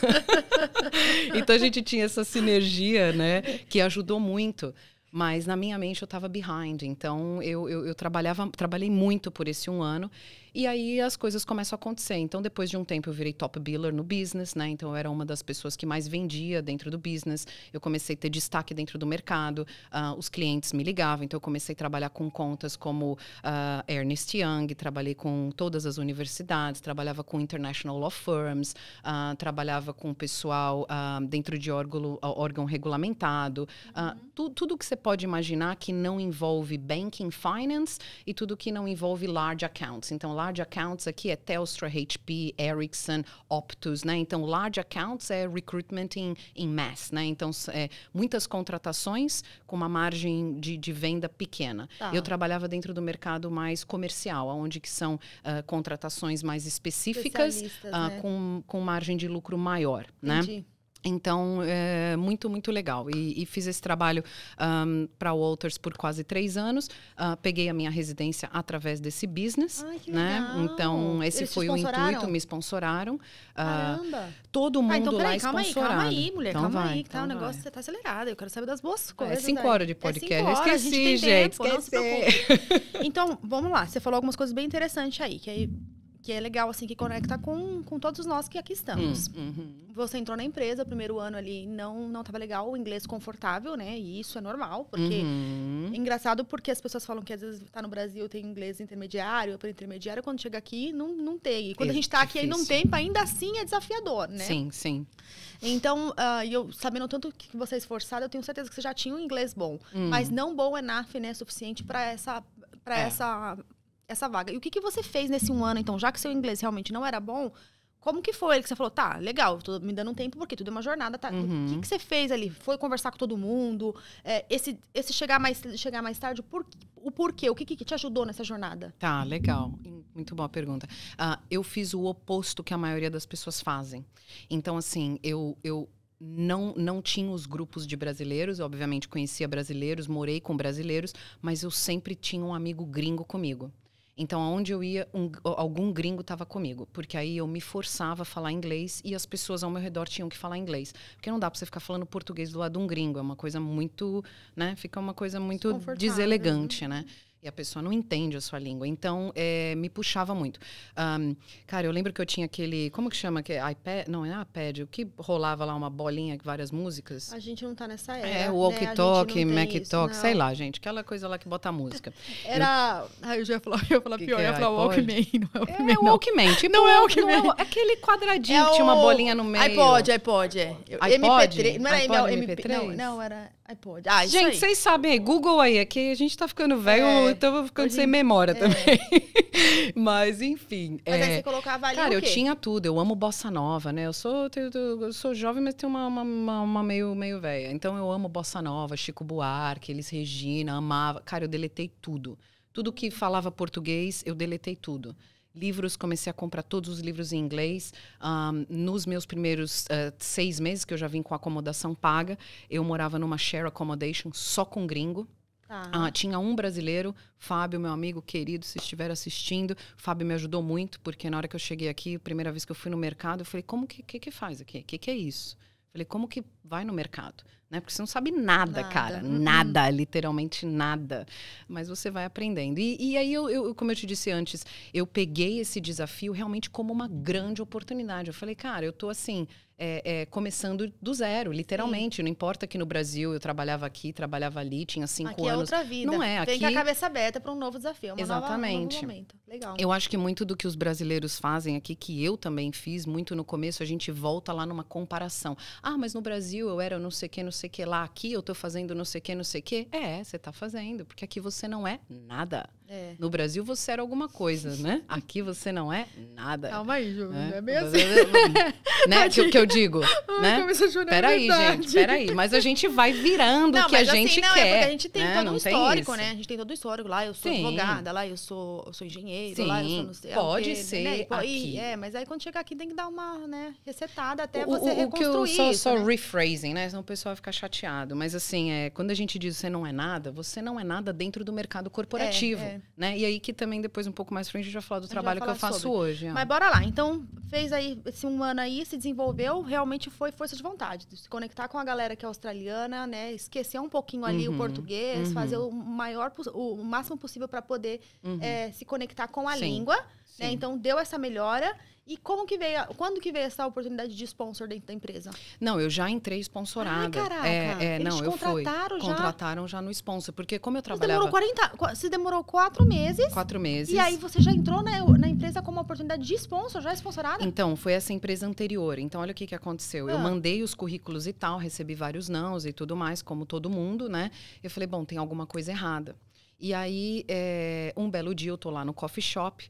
B: então a gente tinha essa sinergia, né? Que ajudou muito mas na minha mente eu estava behind. Então eu, eu, eu, trabalhava, trabalhei muito por esse um ano e aí as coisas começam a acontecer. Então, depois de um tempo, eu virei top biller no business, né? Então, eu era uma das pessoas que mais vendia dentro do business. Eu comecei a ter destaque dentro do mercado. Uh, os clientes me ligavam. Então, eu comecei a trabalhar com contas como uh, ah, Ernest Young, trabalhei com todas as universidades, trabalhava com international law firms, uh, trabalhava com pessoal dentro de órgão, órgão regulamentado. Uhum. Tu, tudo que você pode imaginar que não envolve banking finance e tudo que não envolve large accounts. Então, lá large accounts aqui é Telstra, HP, Ericsson, Optus, né? Então, large accounts é recruitment em mass, né? Então, é, muitas contratações com uma margem de, de venda pequena. Tá. Eu trabalhava dentro do mercado mais comercial, onde que são uh, contratações mais específicas, uh, né? com, com margem de lucro maior, né? Entendi. né? Então, é muito, muito legal. E, e fiz esse trabalho um, para Walters por quase três anos. Uh, peguei a minha residência através desse business. Ai, que né? legal. Então, esse Eles foi o intuito, me sponsoraram. Ah,
A: Caramba! todo mundo ah, então, peraí, lá calma Aí, calma aí, mulher, então calma vai, aí, que tá então tá, vai. o negócio tá acelerado. Eu quero saber das boas é coisas. É cinco horas de podcast. É horas, esqueci, gente. Tempo, esqueci. Então, vamos lá. Você falou algumas coisas bem interessantes aí, que aí que é legal, assim, que conecta com, com todos nós que aqui estamos. Hum, uhum. Você entrou na empresa, o primeiro ano ali não não estava legal, o inglês confortável, né? E isso é normal, porque... Uhum. É engraçado porque as pessoas falam que às vezes tá no Brasil, tem inglês intermediário, é para intermediário, quando chega aqui, não, não tem. E quando é, a gente está aqui aí não tem, ainda assim é desafiador, né? Sim, sim. Então, uh, eu sabendo tanto que você é esforçada, eu tenho certeza que você já tinha um inglês bom. Uhum. Mas não bom é NAF, né? Suficiente para essa para é. essa essa vaga. E o que, que você fez nesse um ano, então, já que seu inglês realmente não era bom, como que foi ele que você falou, tá, legal, tô me dando um tempo, porque tudo é uma jornada, tá? Uhum. O que, que você fez ali? Foi conversar com todo mundo? É, esse, esse chegar mais, chegar mais tarde, por, o porquê? O que, que te ajudou nessa jornada?
B: Tá, legal. Muito boa pergunta. Uh, eu fiz o oposto que a maioria das pessoas fazem. Então, assim, eu, eu não, não tinha os grupos de brasileiros, eu, obviamente conhecia brasileiros, morei com brasileiros, mas eu sempre tinha um amigo gringo comigo. Então, aonde eu ia, um, algum gringo estava comigo, porque aí eu me forçava a falar inglês e as pessoas ao meu redor tinham que falar inglês, porque não dá para você ficar falando português do lado de um gringo, é uma coisa muito, né? Fica uma coisa muito né? deselegante, né? E a pessoa não entende a sua língua. Então, é, me puxava muito. Um, cara, eu lembro que eu tinha aquele. Como que chama? Que é iPad? Não, é iPad. O que rolava lá uma bolinha com várias músicas? A
A: gente não tá nessa é, era. É, o walkie-talk, né? mac-talk, sei lá,
B: gente. Aquela coisa lá que bota música. Era.
A: Eu... eu já ia falar, eu ia falar que pior. Que é? eu ia é falar Walkman. Não é, é Walkman. É, não. Walkman. Tipo, não é Walkman. Não é, aquele quadradinho é que tinha uma bolinha no meio. iPod, iPod, é. iPod? MP3. Não era iPod, MP3? MP3? Não, não, era. Ai pode. Ah, gente,
B: vocês sabem aí, é Google aí, é que a gente tá ficando velho, é, então eu vou ficando sem memória é. também. Mas, enfim. Mas é... aí você
A: colocava ali. Cara, eu tinha
B: tudo, eu amo bossa nova, né? Eu sou, eu sou jovem, mas tenho uma, uma, uma, uma meio, meio velha. Então eu amo bossa nova, Chico Buarque, Elis Regina, amava. Cara, eu deletei tudo. Tudo que falava português, eu deletei tudo livros, comecei a comprar todos os livros em inglês. Um, nos meus primeiros uh, seis meses, que eu já vim com acomodação paga, eu morava numa share accommodation só com gringo. Tá. Ah. Uh, tinha um brasileiro, Fábio, meu amigo querido, se estiver assistindo. Fábio me ajudou muito, porque na hora que eu cheguei aqui, primeira vez que eu fui no mercado, eu falei, como que, que, que faz aqui? O que, que é isso? falei, como que vai no mercado? né? Porque você não sabe nada, nada. cara. Uhum. Nada, literalmente nada. Mas você vai aprendendo. E, e aí, eu, eu, como eu te disse antes, eu peguei esse desafio realmente como uma grande oportunidade. Eu falei, cara, eu tô assim é, é, começando do zero, literalmente. Sim. Não importa que no Brasil eu trabalhava aqui, trabalhava ali, tinha cinco aqui é anos. É outra vida. Não é Tem aqui. Tem que a cabeça
A: aberta para um novo desafio, Exatamente. É nova, um novo Legal. Eu acho que
B: muito do que os brasileiros fazem aqui, que eu também fiz muito no começo, a gente volta lá numa comparação. Ah, mas no Brasil eu era não sei o que, não sei o que lá, aqui eu estou fazendo não sei o que, não sei o que. É, você está fazendo, porque aqui você não é nada. É. No Brasil você era alguma coisa, né? Aqui você não é nada. Calma aí, Júlio. né? não é mesmo assim. né? Que, que eu digo, Ai, né? É peraí, gente, peraí. Mas a gente vai virando o que a assim, gente não, quer. É porque a gente tem né? todo não um histórico, né?
A: A gente tem todo o histórico. Lá eu sou Sim. advogada, lá eu sou, eu sou engenheiro, Sim. lá eu sou... No, pode né? ser né? aqui. é, mas aí quando chegar aqui tem que dar uma né, recetada até o, você o, reconstruir. O que eu, só, isso, só né?
B: rephrasing, né? Senão o pessoal fica chateado. Mas assim, é, quando a gente diz você não é nada, você não é nada dentro do mercado é, corporativo. É, é. É. Né? E aí que também depois, um pouco mais frente, a gente vai falar do trabalho falar que eu faço sobre. hoje. Mas bora
A: lá. Então, fez aí esse um ano aí, se desenvolveu, realmente foi força de vontade. De se conectar com a galera que é australiana, né? Esquecer um pouquinho ali uhum. o português, uhum. fazer o maior o máximo possível para poder uhum. é, se conectar com a Sim. língua. Né? Sim. Né? Então deu essa melhora. E como que veio, quando que veio essa oportunidade de sponsor dentro da empresa?
B: Não, eu já entrei sponsorada. Ai, caraca. É, é não, eu fui. Contrataram já? Contrataram já no sponsor, porque como eu então trabalhava... Você
A: demorou, 40, você demorou quatro meses. Quatro meses. E aí você já entrou na, né, na empresa com uma oportunidade de sponsor, já é sponsorada?
B: Então, foi essa empresa anterior. Então, olha o que, que aconteceu. Ah. Eu mandei os currículos e tal, recebi vários nãos e tudo mais, como todo mundo, né? Eu falei, bom, tem alguma coisa errada. E aí, é, um belo dia, eu tô lá no coffee shop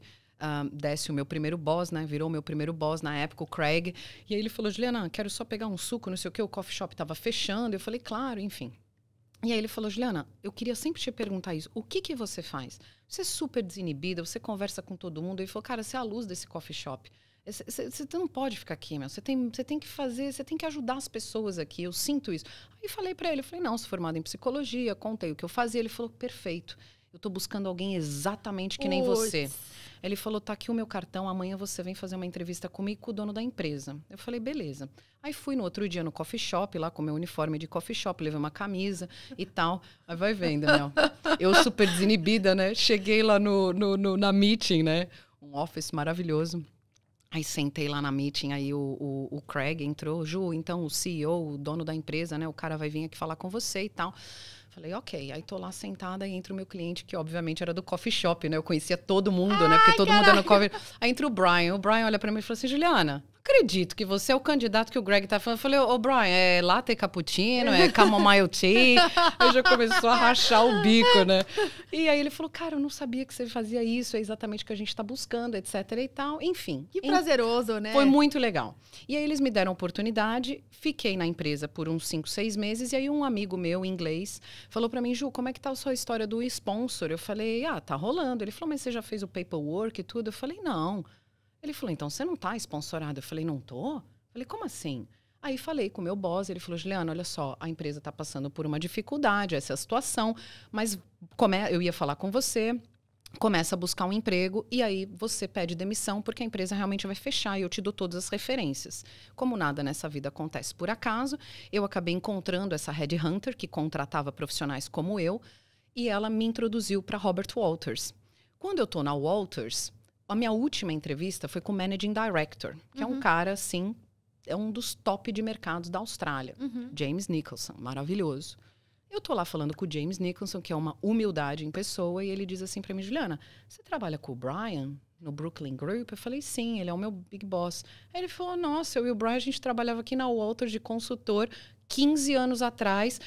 B: desce o meu primeiro boss, né? Virou o meu primeiro boss na época, o Craig. E aí ele falou, Juliana, quero só pegar um suco, não sei o que, o coffee shop estava fechando. Eu falei, claro, enfim. E aí ele falou, Juliana, eu queria sempre te perguntar isso. O que que você faz? Você é super desinibida, você conversa com todo mundo. Ele falou, cara, você é a luz desse coffee shop. Você não pode ficar aqui, meu. Você tem, tem que fazer, você tem que ajudar as pessoas aqui. Eu sinto isso. Aí falei para ele, falei, não, sou formada em psicologia, contei o que eu fazia. Ele falou, perfeito. Eu tô buscando alguém exatamente que nem Uts. você. Ele falou: tá aqui o meu cartão, amanhã você vem fazer uma entrevista comigo com o dono da empresa. Eu falei: beleza. Aí fui no outro dia no coffee shop, lá com meu uniforme de coffee shop, levei uma camisa e tal. Aí vai vendo, né? Eu super desinibida, né? Cheguei lá no, no, no na meeting, né? Um office maravilhoso. Aí sentei lá na meeting, aí o, o, o, Craig entrou, Ju, então o CEO, o dono da empresa, né? O cara vai vir aqui falar com você e tal. Falei, ok. Aí tô lá sentada e entra o meu cliente, que obviamente era do coffee shop, né? Eu conhecia todo mundo, né, Ai, né? Porque todo caralho. mundo era no coffee. Aí entra o Brian. O Brian olha para mim e fala assim, Juliana, acredito que você é o candidato que o Greg tá falando. Eu falei, ô oh, Brian, é latte cappuccino, é chamomile tea? Aí já começou a rachar o bico, né? E aí ele falou, cara, eu não sabia que você fazia isso, é exatamente o que a gente tá buscando, etc e tal. Enfim. Que prazeroso, né? Foi muito legal. E aí eles me deram oportunidade, fiquei na empresa por uns 5, 6 meses, e aí um amigo meu, inglês, falou para mim, Ju, como é que tá a sua história do sponsor? Eu falei, ah, tá rolando. Ele falou, mas você já fez o paperwork e tudo? Eu falei, não. Ele falou, então você não está sponsorado? Eu falei, não tô. Eu falei, como assim? Aí falei com o meu boss, ele falou, Juliana, olha só, a empresa está passando por uma dificuldade, essa é a situação, mas come... eu ia falar com você, começa a buscar um emprego e aí você pede demissão porque a empresa realmente vai fechar e eu te dou todas as referências. Como nada nessa vida acontece por acaso, eu acabei encontrando essa headhunter que contratava profissionais como eu e ela me introduziu para Robert Walters. Quando eu estou na Walters, a minha última entrevista foi com o Managing Director, que uhum. é um uhum. cara, assim, é um dos top de mercados da Austrália. Uhum. James Nicholson, maravilhoso. Eu tô lá falando com o James Nicholson, que é uma humildade em pessoa, e ele diz assim para mim, Juliana, você trabalha com o Brian no Brooklyn Group? Eu falei, sim, ele é o meu big boss. Aí ele falou, nossa, eu e o Brian, a gente trabalhava aqui na Walter de consultor 15 anos atrás,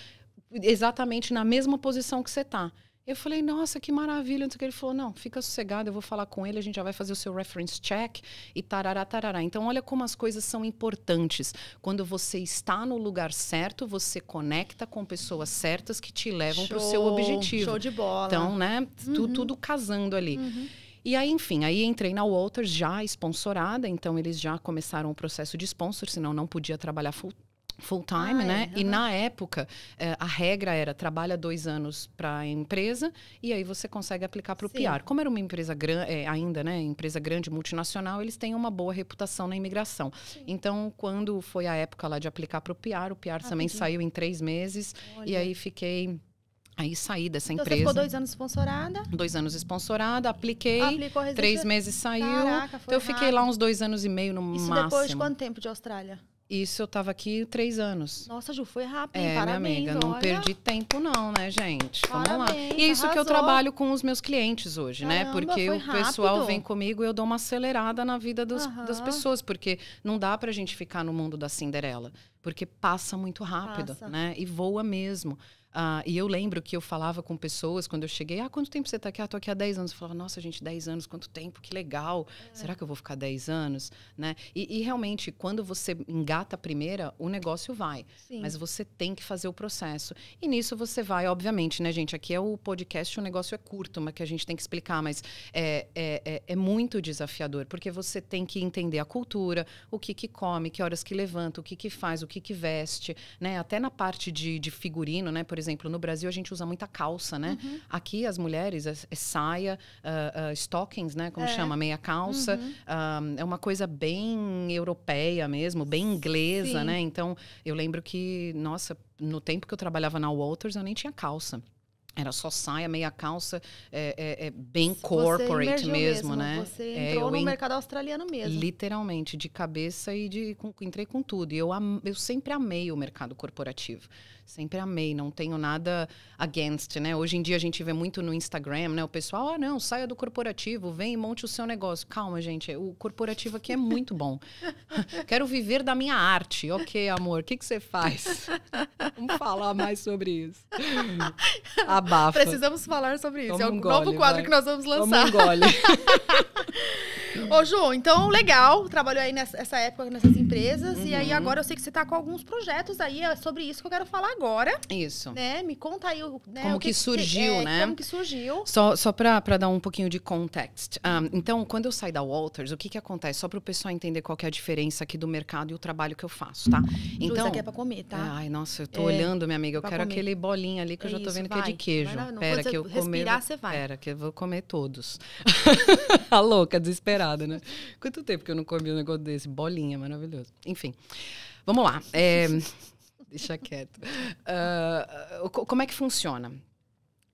B: exatamente na mesma posição que você tá. Eu falei, nossa, que maravilha. Então, ele falou, não, fica sossegado, eu vou falar com ele, a gente já vai fazer o seu reference check e tarará, tarará. Então, olha como as coisas são importantes. Quando você está no lugar certo, você conecta com pessoas certas que te levam para o seu objetivo. Show de bola. Então, né, uhum. tu, tudo casando ali. Uhum. E aí, enfim, aí entrei na Walters já esponsorada, então eles já começaram o processo de sponsor, senão não podia trabalhar full full time, ah, né? É, e na época eh, a regra era trabalha dois anos para a empresa e aí você consegue aplicar para o PR. Como era uma empresa grande eh, é, ainda, né? Empresa grande multinacional, eles têm uma boa reputação na imigração. Sim. Então quando foi a época lá de aplicar para o PR, o PR ah, também saiu em três meses Olha. e aí fiquei Aí saí dessa então, empresa. Você ficou dois
A: anos sponsorada?
B: Dois anos sponsorada, apliquei. Aplicou três meses saiu. Caraca, então eu fiquei rápido. lá uns dois anos e meio no Isso máximo. Depois de quanto
A: tempo de Austrália?
B: Isso eu tava aqui três anos.
A: Nossa, Ju, foi rápido, É, Parabéns, minha amiga, não olha. perdi tempo
B: não, né, gente? Parabéns, Vamos lá. E é isso arrasou. que eu trabalho com os meus clientes hoje, né? Caramba, né? Porque o pessoal rápido. vem comigo e eu dou uma acelerada na vida dos, das pessoas, porque não dá pra gente ficar no mundo da Cinderela, porque passa muito rápido, passa. né? E voa mesmo. Ah, e eu lembro que eu falava com pessoas quando eu cheguei, ah, quanto tempo você está aqui? Ah, estou aqui há 10 anos. Eu falava, nossa, gente, 10 anos, quanto tempo, que legal. É. Será que eu vou ficar 10 anos? Né? E, e, realmente, quando você engata a primeira, o negócio vai. Sim. Mas você tem que fazer o processo. E nisso você vai, obviamente, né, gente? Aqui é o podcast, o negócio é curto, mas que a gente tem que explicar, mas é, é, é, é muito desafiador, porque você tem que entender a cultura, o que que come, que horas que levanta, o que que faz, o que que veste, né? Até na parte de, de figurino, né? Por por exemplo, no Brasil a gente usa muita calça, né? Uhum. Aqui as mulheres, é, é saia, uh, uh, stockings, né? Como é. chama? Meia calça. Uhum. Um, ah, é uma coisa bem europeia mesmo, bem inglesa, Sim. né? Então, eu lembro que, nossa, no tempo que eu trabalhava na Walters, eu nem tinha calça. Era só saia, meia calça, é, é, é bem corporate mesmo, mesmo, né? Você é, entrou é, no mercado australiano mesmo. Literalmente, de cabeça e de com, entrei com tudo. E eu, am, eu sempre amei o mercado corporativo. Sempre amei, não tenho nada against, né? Hoje em dia a gente vê muito no Instagram, né? O pessoal, ah, não, saia do corporativo, vem e monte o seu negócio. Calma, gente, o corporativo aqui é muito bom. Quero viver da minha arte. Ok, amor, o que, que você faz?
A: Vamos falar mais sobre isso.
B: Abafa. Precisamos
A: falar sobre isso. É Toma é um, gole, novo quadro vai. que nós vamos lançar. Toma um Ô, Ju, então, legal. Trabalhou aí nessa época nessas empresas. Uhum. E aí uhum. agora eu sei que você está com alguns projetos aí. É sobre isso que eu quero falar agora. Isso. Né? Me conta aí né, como o que, que surgiu, que, é, né? Como que surgiu. Só,
B: só para dar um pouquinho de context. Um, então, quando eu saí da Walters, o que, que acontece? Só para o pessoal entender qual é a diferença aqui do mercado e o trabalho que eu faço, tá? Então, Luz, aqui é para comer, tá? Ai, nossa, eu tô é, olhando, minha amiga. Eu quero comer. aquele bolinho ali que eu já tô isso, vendo vai, que é de queijo. Vai não, Pera, que eu respirar, comer. Respirar, você vai. Pera, que eu vou comer todos. a louca, desesperada, né? Quanto tempo que eu não comi um negócio desse? Bolinha, maravilhoso. Enfim. Vamos lá. É, deixa quieto. Uh, como é que funciona?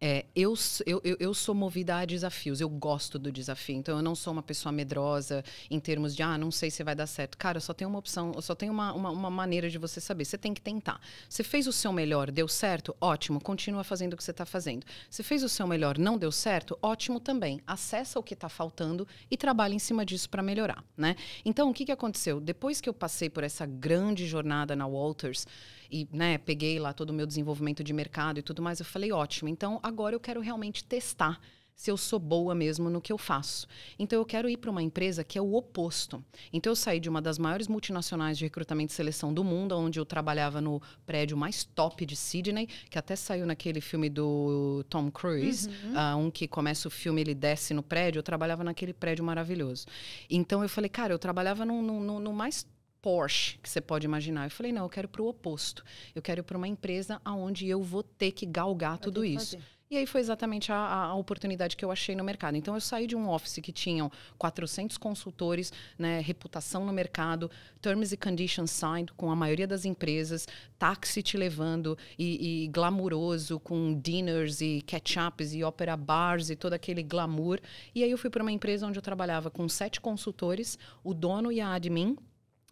B: É, eu, eu, eu sou movida a desafios, eu gosto do desafio. Então, eu não sou uma pessoa medrosa em termos de, ah, não sei se vai dar certo. Cara, eu só tenho uma opção, eu só tenho uma, uma, uma maneira de você saber. Você tem que tentar. Você fez o seu melhor, deu certo? Ótimo, continua fazendo o que você está fazendo. Você fez o seu melhor, não deu certo? Ótimo também. Acessa o que está faltando e trabalha em cima disso para melhorar, né? Então, o que, que aconteceu? Depois que eu passei por essa grande jornada na Walters, e né, peguei lá todo o meu desenvolvimento de mercado e tudo mais, eu falei, ótimo, então agora eu quero realmente testar se eu sou boa mesmo no que eu faço. Então eu quero ir para uma empresa que é o oposto. Então eu saí de uma das maiores multinacionais de recrutamento e seleção do mundo, onde eu trabalhava no prédio mais top de Sydney, que até saiu naquele filme do Tom Cruise, uhum. uh, um que começa o filme ele desce no prédio. Eu trabalhava naquele prédio maravilhoso. Então eu falei, cara, eu trabalhava no, no, no mais Porsche que você pode imaginar. Eu falei, não, eu quero para o oposto. Eu quero para uma empresa aonde eu vou ter que galgar tudo isso. Fazer. E aí foi exatamente a, a, oportunidade que eu achei no mercado. Então eu saí de um office que tinham 400 consultores, né, reputação no mercado, terms and conditions signed com a maioria das empresas, táxi te levando e, e glamuroso com dinners e catch-ups e opera bars e todo aquele glamour. E aí eu fui para uma empresa onde eu trabalhava com sete consultores, o dono e a admin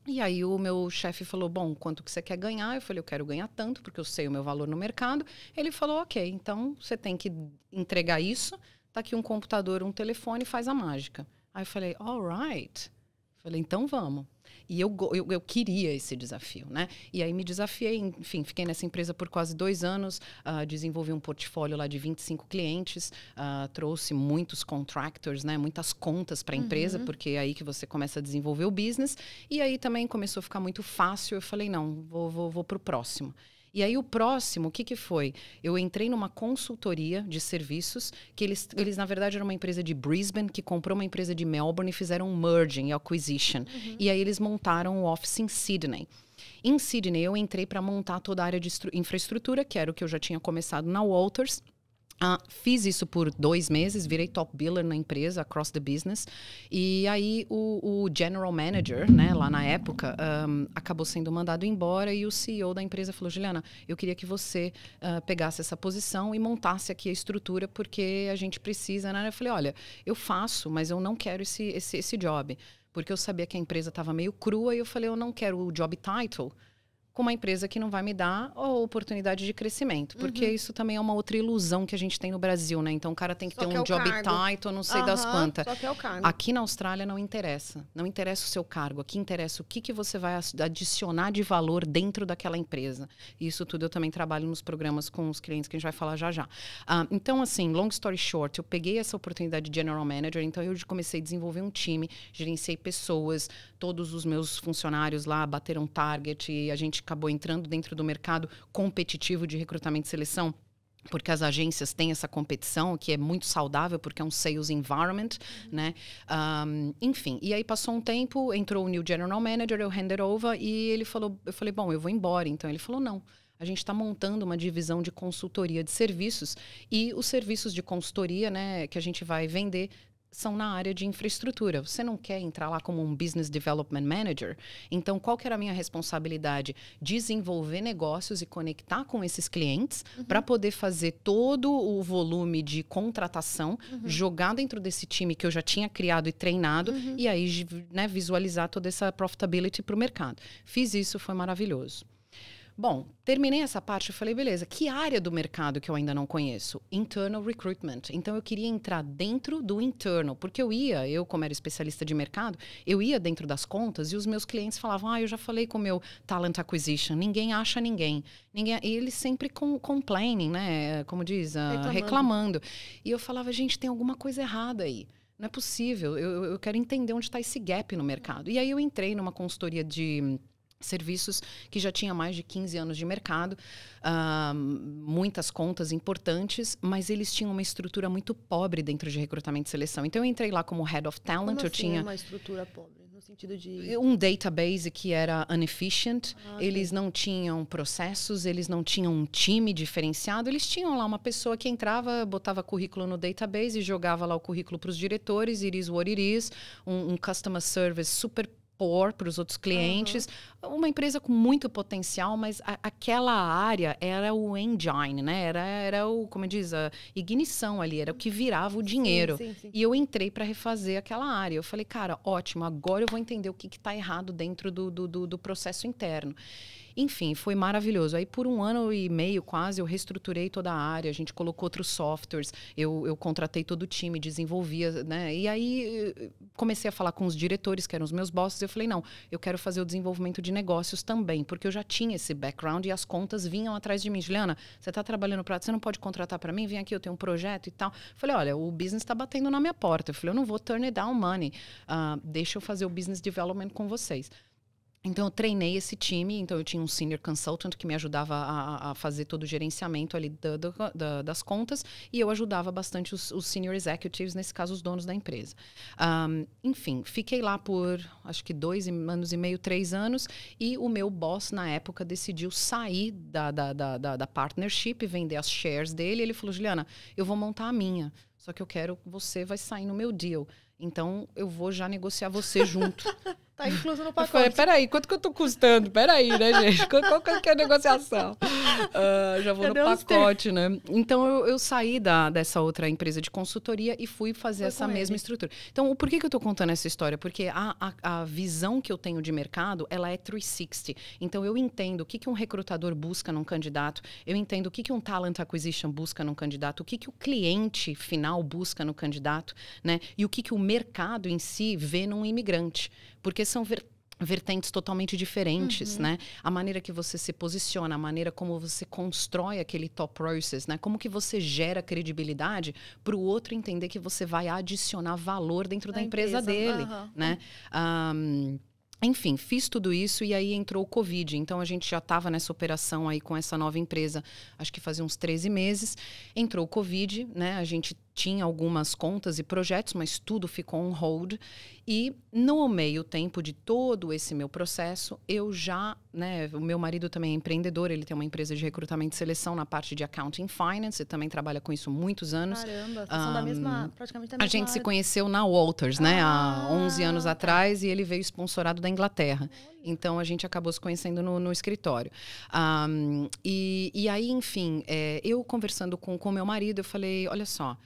B: e aí o meu chefe falou: "Bom, quanto que você quer ganhar?" Eu falei: "Eu quero ganhar tanto, porque eu sei o meu valor no mercado". Ele falou: "OK, então você tem que entregar isso. Tá aqui um computador, um telefone, faz a mágica". Aí eu falei: "All right". Falei: "Então vamos". E eu, eu, eu, queria esse desafio, né? E aí me desafiei, enfim, fiquei nessa empresa por quase dois anos, uh, desenvolvi um portfólio lá de 25 clientes, uh, trouxe muitos contractors, né? Muitas contas para a empresa, uhum. porque é aí que você começa a desenvolver o business. E aí também começou a ficar muito fácil, eu falei, não, vou, vou, vou para o próximo. E aí o próximo, o que, que foi? Eu entrei numa consultoria de serviços, que eles, eles na verdade eram uma empresa de Brisbane, que comprou uma empresa de Melbourne e fizeram um merging, acquisition. Uhum. E aí eles montaram o um office em Sydney. Em Sydney eu entrei para montar toda a área de infraestrutura, que era o que eu já tinha começado na Walters. Ah, fiz isso por dois meses, virei top biller na empresa, across the business. E aí o, o general manager, né, lá na época, um, acabou sendo mandado embora e o CEO da empresa falou: Juliana, eu queria que você uh, pegasse essa posição e montasse aqui a estrutura, porque a gente precisa. Né? Eu falei: olha, eu faço, mas eu não quero esse, esse, esse job. Porque eu sabia que a empresa estava meio crua e eu falei: eu não quero o job title com uma empresa que não vai me dar a oportunidade de crescimento. Porque uhum. isso também é uma outra ilusão que a gente tem no Brasil, né? Então o cara tem que Só ter que um é job cargo. title, não sei uhum. das quantas. Só que é o cargo. Aqui na Austrália não interessa. Não interessa o seu cargo. Aqui interessa o que, que você vai adicionar de valor dentro daquela empresa. E isso tudo eu também trabalho nos programas com os clientes que a gente vai falar já já. Ah, então, assim, long story short, eu peguei essa oportunidade de general manager, então eu comecei a desenvolver um time, gerenciei pessoas, todos os meus funcionários lá bateram target, e a gente acabou entrando dentro do mercado competitivo de recrutamento e seleção porque as agências têm essa competição que é muito saudável porque é um sales environment, uhum. né? Um, enfim, e aí passou um tempo, entrou o new general manager, eu handed over e ele falou, eu falei, bom, eu vou embora. Então ele falou não. A gente está montando uma divisão de consultoria de serviços e os serviços de consultoria, né, que a gente vai vender são na área de infraestrutura. Você não quer entrar lá como um business development manager? Então, qual que era a minha responsabilidade? Desenvolver negócios e conectar com esses clientes uhum. para poder fazer todo o volume de contratação, uhum. jogar dentro desse time que eu já tinha criado e treinado uhum. e aí né, visualizar toda essa profitability para o mercado. Fiz isso, foi maravilhoso. Bom, terminei essa parte e falei, beleza, que área do mercado que eu ainda não conheço? Internal recruitment. Então eu queria entrar dentro do internal, porque eu ia, eu como era especialista de mercado, eu ia dentro das contas e os meus clientes falavam, ah, eu já falei com o meu talent acquisition, ninguém acha ninguém. ninguém e eles sempre com, complaining, né? Como diz, ah, reclamando. reclamando. E eu falava, gente, tem alguma coisa errada aí. Não é possível, eu, eu quero entender onde está esse gap no mercado. E aí eu entrei numa consultoria de serviços que já tinha mais de 15 anos de mercado, uh, muitas contas importantes, mas eles tinham uma estrutura muito pobre dentro de recrutamento e seleção. Então eu entrei lá como head of talent, como eu assim tinha uma
A: estrutura pobre no sentido de um
B: database que era inefficient, ah, eles não tinham processos, eles não tinham um time diferenciado, eles tinham lá uma pessoa que entrava, botava currículo no database e jogava lá o currículo para os diretores, iris what it is, um, um customer service super impor para os outros clientes. Uhum. Uma empresa com muito potencial, mas a, aquela área era o engine, né? Era, era o, como é diz, a ignição ali, era o que virava o dinheiro. Sim, sim, sim. E eu entrei para refazer aquela área. Eu falei, cara, ótimo, agora eu vou entender o que está errado dentro do, do, do, do processo interno. Enfim, foi maravilhoso. Aí por um ano e meio quase eu reestruturei toda a área, a gente colocou outros softwares, eu, eu contratei todo o time, desenvolvia, né? E aí comecei a falar com os diretores, que eram os meus bosses, eu falei, não, eu quero fazer o desenvolvimento de negócios também, porque eu já tinha esse background e as contas vinham atrás de mim. Juliana, você está trabalhando para... Você não pode contratar para mim? Vem aqui, eu tenho um projeto e tal. Eu falei, olha, o business está batendo na minha porta. Eu falei, eu não vou turn it down money. Uh, deixa eu fazer o business development com vocês. Então, eu treinei esse time. Então, eu tinha um senior consultant que me ajudava a, a fazer todo o gerenciamento ali da, da, das contas. E eu ajudava bastante os, os, senior executives, nesse caso, os donos da empresa. Um, enfim, fiquei lá por acho que dois anos e meio, três anos. E o meu boss, na época, decidiu sair da, da, da, da, da partnership, vender as shares dele. Ele falou: Juliana, eu vou montar a minha. Só que eu quero você vai sair no meu deal. Então, eu vou já negociar você junto.
A: Tá incluso no pacote. Eu falei, peraí,
B: quanto que eu tô custando? Peraí, né, gente? Qual, qual que é, é a negociação?
A: Uh,
B: já vou Cadê no pacote, né? Então, eu, eu, saí da, dessa outra empresa de consultoria e fui fazer Foi essa mesma ele. estrutura. Então, por que, que eu tô contando essa história? Porque a, a, a, visão que eu tenho de mercado, ela é 360. Então, eu entendo o que, que um recrutador busca num candidato, eu entendo o que, que um talent acquisition busca num candidato, o que, que o cliente final busca no candidato, né? E o que, que o mercado em si vê num imigrante porque são ver vertentes totalmente diferentes, uhum. né? A maneira que você se posiciona, a maneira como você constrói aquele top process, né? Como que você gera credibilidade para o outro entender que você vai adicionar valor dentro da, da empresa, empresa, dele, uhum. né? Um, enfim, fiz tudo isso e aí entrou o Covid. Então a gente já estava nessa operação aí com essa nova empresa, acho que fazia uns 13 meses. Entrou o Covid, né? A gente tinha algumas contas e projetos, mas tudo ficou on hold. E no meio tempo de todo esse meu processo, eu já, né, o meu marido também é empreendedor, ele tem uma empresa de recrutamento e seleção na parte de accounting finance, e também trabalha com isso muitos anos. Caramba, um, são da mesma,
A: praticamente da mesma A gente se conheceu
B: na Walters, né, ah, há 11 anos tá. atrás, e ele veio sponsorado da Inglaterra. Então a gente acabou se conhecendo no, no escritório. Um, e, e aí, enfim, é, eu conversando com o meu marido, eu falei: olha só,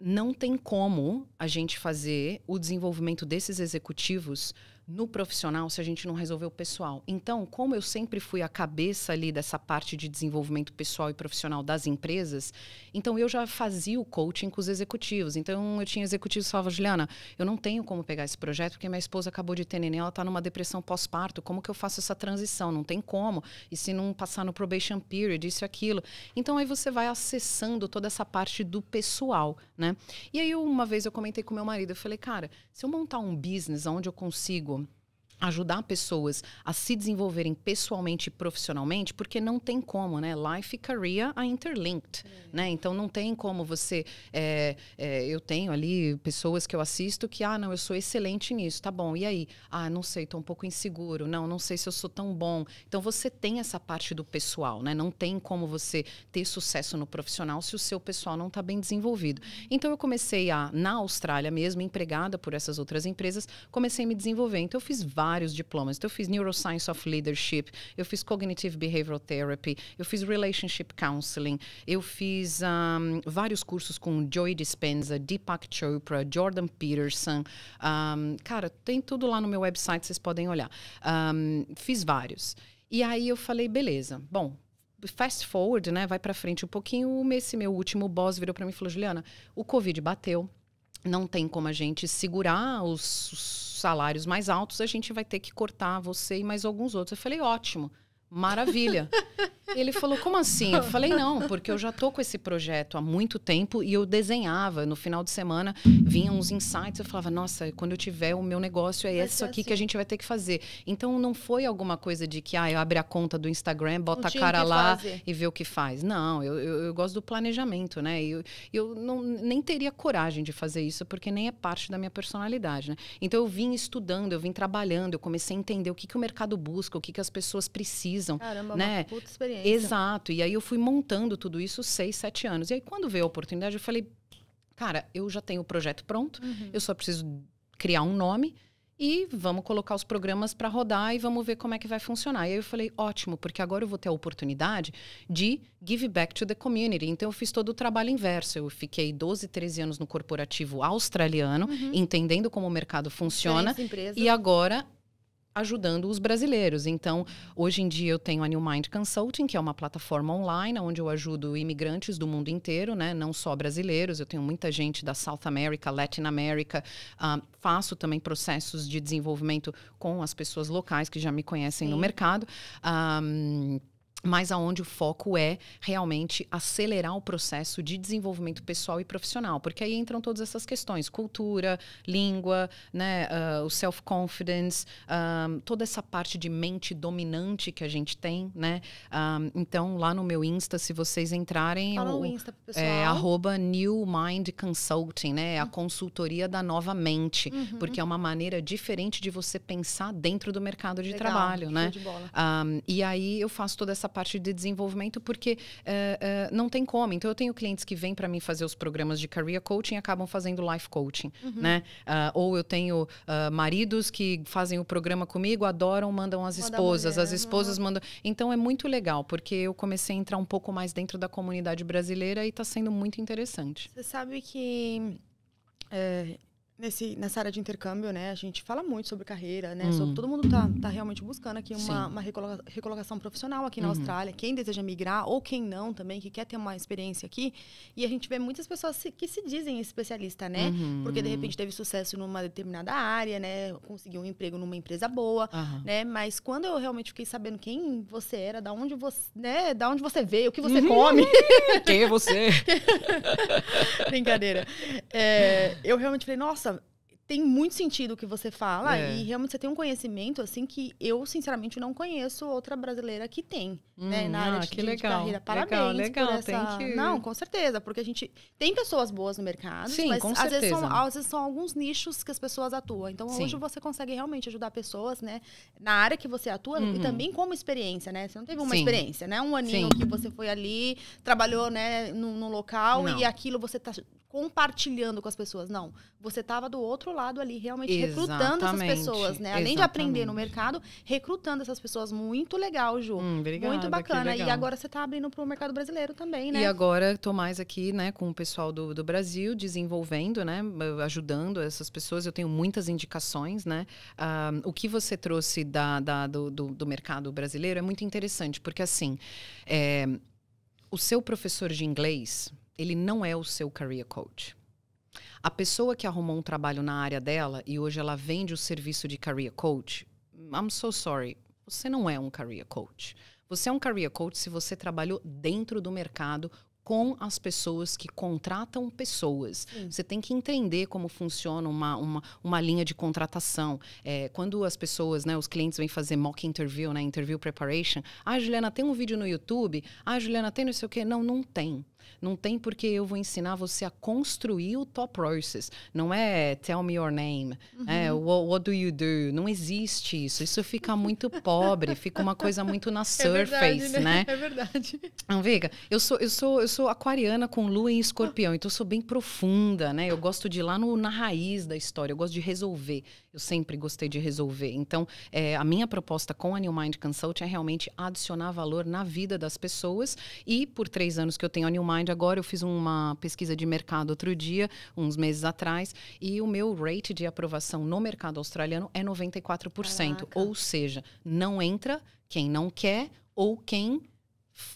B: não tem como a gente fazer o desenvolvimento desses executivos no profissional se a gente não resolver o pessoal. Então, como eu sempre fui a cabeça ali dessa parte de desenvolvimento pessoal e profissional das empresas, então eu já fazia o coaching com os executivos. Então, eu tinha executivos que falavam, Juliana, eu não tenho como pegar esse projeto porque minha esposa acabou de ter neném, ela está numa depressão pós-parto, como que eu faço essa transição? Não tem como. E se não passar no probation period, isso e aquilo. Então, aí você vai acessando toda essa parte do pessoal, né? E aí, uma vez eu comentei com meu marido, eu falei, cara, se eu montar um business onde eu consigo ajudar pessoas a se desenvolverem pessoalmente e profissionalmente, porque não tem como, né? Life e career are interlinked, uhum. né? Então não tem como você... É, é, eu tenho ali pessoas que eu assisto que, ah, não, eu sou excelente nisso, tá bom, e aí? Ah, não sei, tô um pouco inseguro, não, não sei se eu sou tão bom. Então você tem essa parte do pessoal, né? Não tem como você ter sucesso no profissional se o seu pessoal não está bem desenvolvido. Uhum. Então eu comecei a, na Austrália mesmo, empregada por essas outras empresas, comecei a me desenvolver. Então eu fiz várias vários diplomas. Então, eu fiz Neuroscience of Leadership, eu fiz Cognitive Behavioral Therapy, eu fiz Relationship Counseling, eu fiz um, vários cursos com Joy Dispenza, Deepak Chopra, Jordan Peterson. Um, cara, tem tudo lá no meu website, vocês podem olhar. Um, fiz vários. E aí eu falei, beleza, bom, fast forward, né, vai para frente um pouquinho, esse meu último boss virou para mim e falou, Juliana, o Covid bateu, não tem como a gente segurar os, os salários mais altos, a gente vai ter que cortar você e mais alguns outros. Eu falei, ótimo, maravilha. Ele falou, como assim? Eu falei, não, porque eu já tô com esse projeto há muito tempo e eu desenhava. No final de semana vinham uns insights, eu falava, nossa, quando eu tiver o meu negócio, é vai isso aqui assim. que a assim. gente vai ter que fazer. Então não foi alguma coisa de que, ah, eu abre a conta do Instagram, bota a cara lá fazer. e vê o que faz. Não, eu, eu, eu gosto do planejamento, né? Eu, eu não, nem teria coragem de fazer isso, porque nem é parte da minha personalidade, né? Então eu vim estudando, eu vim trabalhando, eu comecei a entender o que, que o mercado busca, o que, que as pessoas precisam. Caramba, é né? uma puta
A: experiência experiência. Exato.
B: E aí eu fui montando tudo isso seis, sete anos. E aí quando veio a oportunidade, eu falei, cara, eu já tenho o projeto pronto, uhum. eu só preciso criar um nome e vamos colocar os programas para rodar e vamos ver como é que vai funcionar. E aí eu falei, ótimo, porque agora eu vou ter a oportunidade de give back to the community. Então eu fiz todo o trabalho inverso. Eu fiquei 12, 13 anos no corporativo australiano, uhum. entendendo como o mercado funciona. E agora ajudando os brasileiros. Então, hoje em dia eu tenho a New Mind Consulting, que é uma plataforma online onde eu ajudo imigrantes do mundo inteiro, né? não só brasileiros. Eu tenho muita gente da South America, Latin America. Ah, faço também processos de desenvolvimento com as pessoas locais que já me conhecem Sim. no mercado. Um, ah, mas aonde o foco é realmente acelerar o processo de desenvolvimento pessoal e profissional, porque aí entram todas essas questões, cultura, língua, né, uh, o self confidence, um, ah, toda essa parte de mente dominante que a gente tem, né? Um, ah, então lá no meu Insta, se vocês entrarem, Fala o, o Insta é pessoal. é arroba New Mind Consulting, né? É a consultoria da nova mente, uhum. porque é uma maneira diferente de você pensar dentro do mercado de Legal. trabalho, Show né? De bola. Um, e aí eu faço toda essa essa parte de desenvolvimento, porque uh, uh, não tem como. Então, eu tenho clientes que vêm para mim fazer os programas de career coaching e acabam fazendo life coaching, uhum. né? Uh, ou eu tenho ah, maridos que fazem o programa comigo, adoram, mandam as Manda esposas, as esposas uhum. mandam. Então, é muito legal, porque eu comecei a entrar um pouco mais dentro da comunidade brasileira e está sendo muito interessante.
A: Você sabe que é, nesse, nessa área de intercâmbio, né, a gente fala muito sobre carreira, né? Uhum. Sobre, hum. todo mundo tá, tá realmente buscando aqui uma, uma recoloca, recolocação profissional aqui na uhum. Austrália. Quem deseja migrar ou quem não também, que quer ter uma experiência aqui. E a gente vê muitas pessoas se, que se dizem especialista, né? Uhum. Porque de repente teve sucesso numa determinada área, né? Conseguiu um emprego numa empresa boa, né? Mas quando eu realmente fiquei sabendo quem você era, da onde você, né? Da onde você veio, o que você uhum. come. quem é você? Brincadeira. É, eu realmente falei, nossa, tem muito sentido o que você fala é. e realmente você tem um conhecimento assim que eu sinceramente não conheço outra brasileira que tem, hum, né, na uhum. área ah, de, que legal. De carreira. Parabéns legal, legal, essa... Não, com certeza, porque a gente tem pessoas boas no mercado, Sim, mas às vezes, são, às vezes são alguns nichos que as pessoas atuam. Então Sim. hoje você consegue realmente ajudar pessoas, né, na área que você atua uhum. e também como experiência, né? Você não teve uma Sim. experiência, né? Um aninho que você foi ali, trabalhou, né, num, local não. e aquilo você tá compartilhando com as pessoas. Não, você estava do outro lado ali, realmente Exatamente. recrutando essas pessoas, né? Além Exatamente. de aprender no mercado, recrutando essas pessoas. Muito legal, Ju. Hum, obrigada, Muito bacana. E agora você está abrindo para o mercado brasileiro também, né? E agora
B: estou mais aqui, né, com o pessoal do, do Brasil, desenvolvendo, né, ajudando essas pessoas. Eu tenho muitas indicações, né? Ah, o que você trouxe da, da do, do, do, mercado brasileiro é muito interessante, porque assim, é, o seu professor de inglês ele não é o seu career coach. A pessoa que arrumou um trabalho na área dela e hoje ela vende o serviço de career coach, I'm so sorry, você não é um career coach. Você é um career coach se você trabalhou dentro do mercado com as pessoas que contratam pessoas. Sim. Você tem que entender como funciona uma, uma, uma linha de contratação. É, quando as pessoas, né, os clientes vêm fazer mock interview, né, interview preparation, ah, Juliana, tem um vídeo no YouTube? Ah, Juliana, tem não sei o quê? Não, não tem. Não tem porque eu vou ensinar você a construir o top process. Não é tell me your name, né? uhum. é what, what, do you do. Não existe isso. Isso fica muito pobre, fica uma coisa muito na surface, é verdade, né? né? É
A: verdade.
B: Não, viga eu sou, eu, sou, eu sou aquariana com lua em escorpião, então eu sou bem profunda, né? Eu gosto de ir lá no, na raiz da história, eu gosto de resolver. Eu sempre gostei de resolver. Então, é, a minha proposta com a New Mind Consult é realmente adicionar valor na vida das pessoas. E por três anos que eu tenho a New Mind, Mind agora. Eu fiz uma pesquisa de mercado outro dia, uns meses atrás, e o meu rate de aprovação no mercado australiano é 94%. Caraca. Ou seja, não entra quem não quer ou quem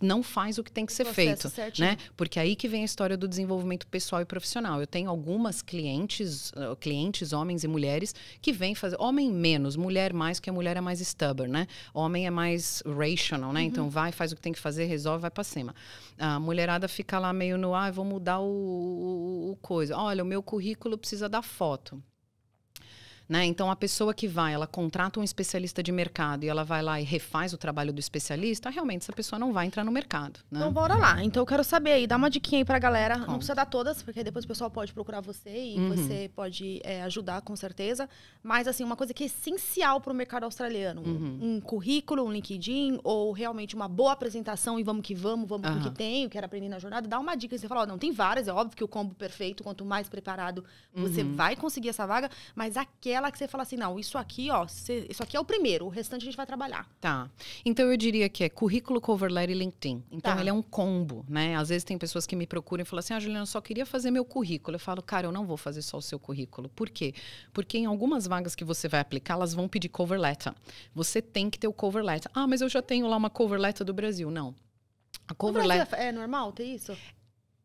B: não faz o que tem que ser feito, certinho. né? Porque aí que vem a história do desenvolvimento pessoal e profissional. Eu tenho algumas clientes, ah, clientes homens e mulheres que vêm fazer homem menos, mulher mais, que a mulher é mais stubborn, né? Homem é mais rational, né? Uhum. Então vai, faz o que tem que fazer, resolve, vai para cima. A mulherada fica lá meio no ah, vou mudar o, o, o coisa. Olha, o meu currículo precisa da foto. Né? Então, a pessoa que vai, ela contrata um especialista de mercado e ela vai lá e refaz o trabalho do especialista, realmente essa pessoa não vai entrar no mercado. Né? Então, bora
A: lá. Uhum. Então, eu quero saber aí, dá uma diquinha aí pra galera. Não precisa dar todas, porque depois o pessoal pode procurar você e uhum. você pode é, ajudar, com certeza. Mas, assim, uma coisa que é essencial pro mercado australiano: uhum. um currículo, um LinkedIn, ou realmente uma boa apresentação e vamos que vamos, vamos uhum. com o que tem, quero aprender na jornada. Dá uma dica. Você fala, não, tem várias, é óbvio que o combo perfeito, quanto mais preparado você uhum. vai conseguir essa vaga, mas aquela aquela que você fala assim, não, isso aqui, ó, cê, isso aqui é o primeiro, o restante a gente vai trabalhar.
B: Tá. Então eu diria que é currículo, cover letter e LinkedIn. Então tá. ele é um combo, né? Às vezes tem pessoas que me procuram e falam assim, ah, Juliana, eu só queria fazer meu currículo. Eu falo, cara, eu não vou fazer só o seu currículo. Por quê? Porque em algumas vagas que você vai aplicar, elas vão pedir cover letter. Você tem que ter o cover letter. Ah, mas eu já tenho lá uma cover letter do Brasil. Não. A cover letter...
A: É, é normal ter isso?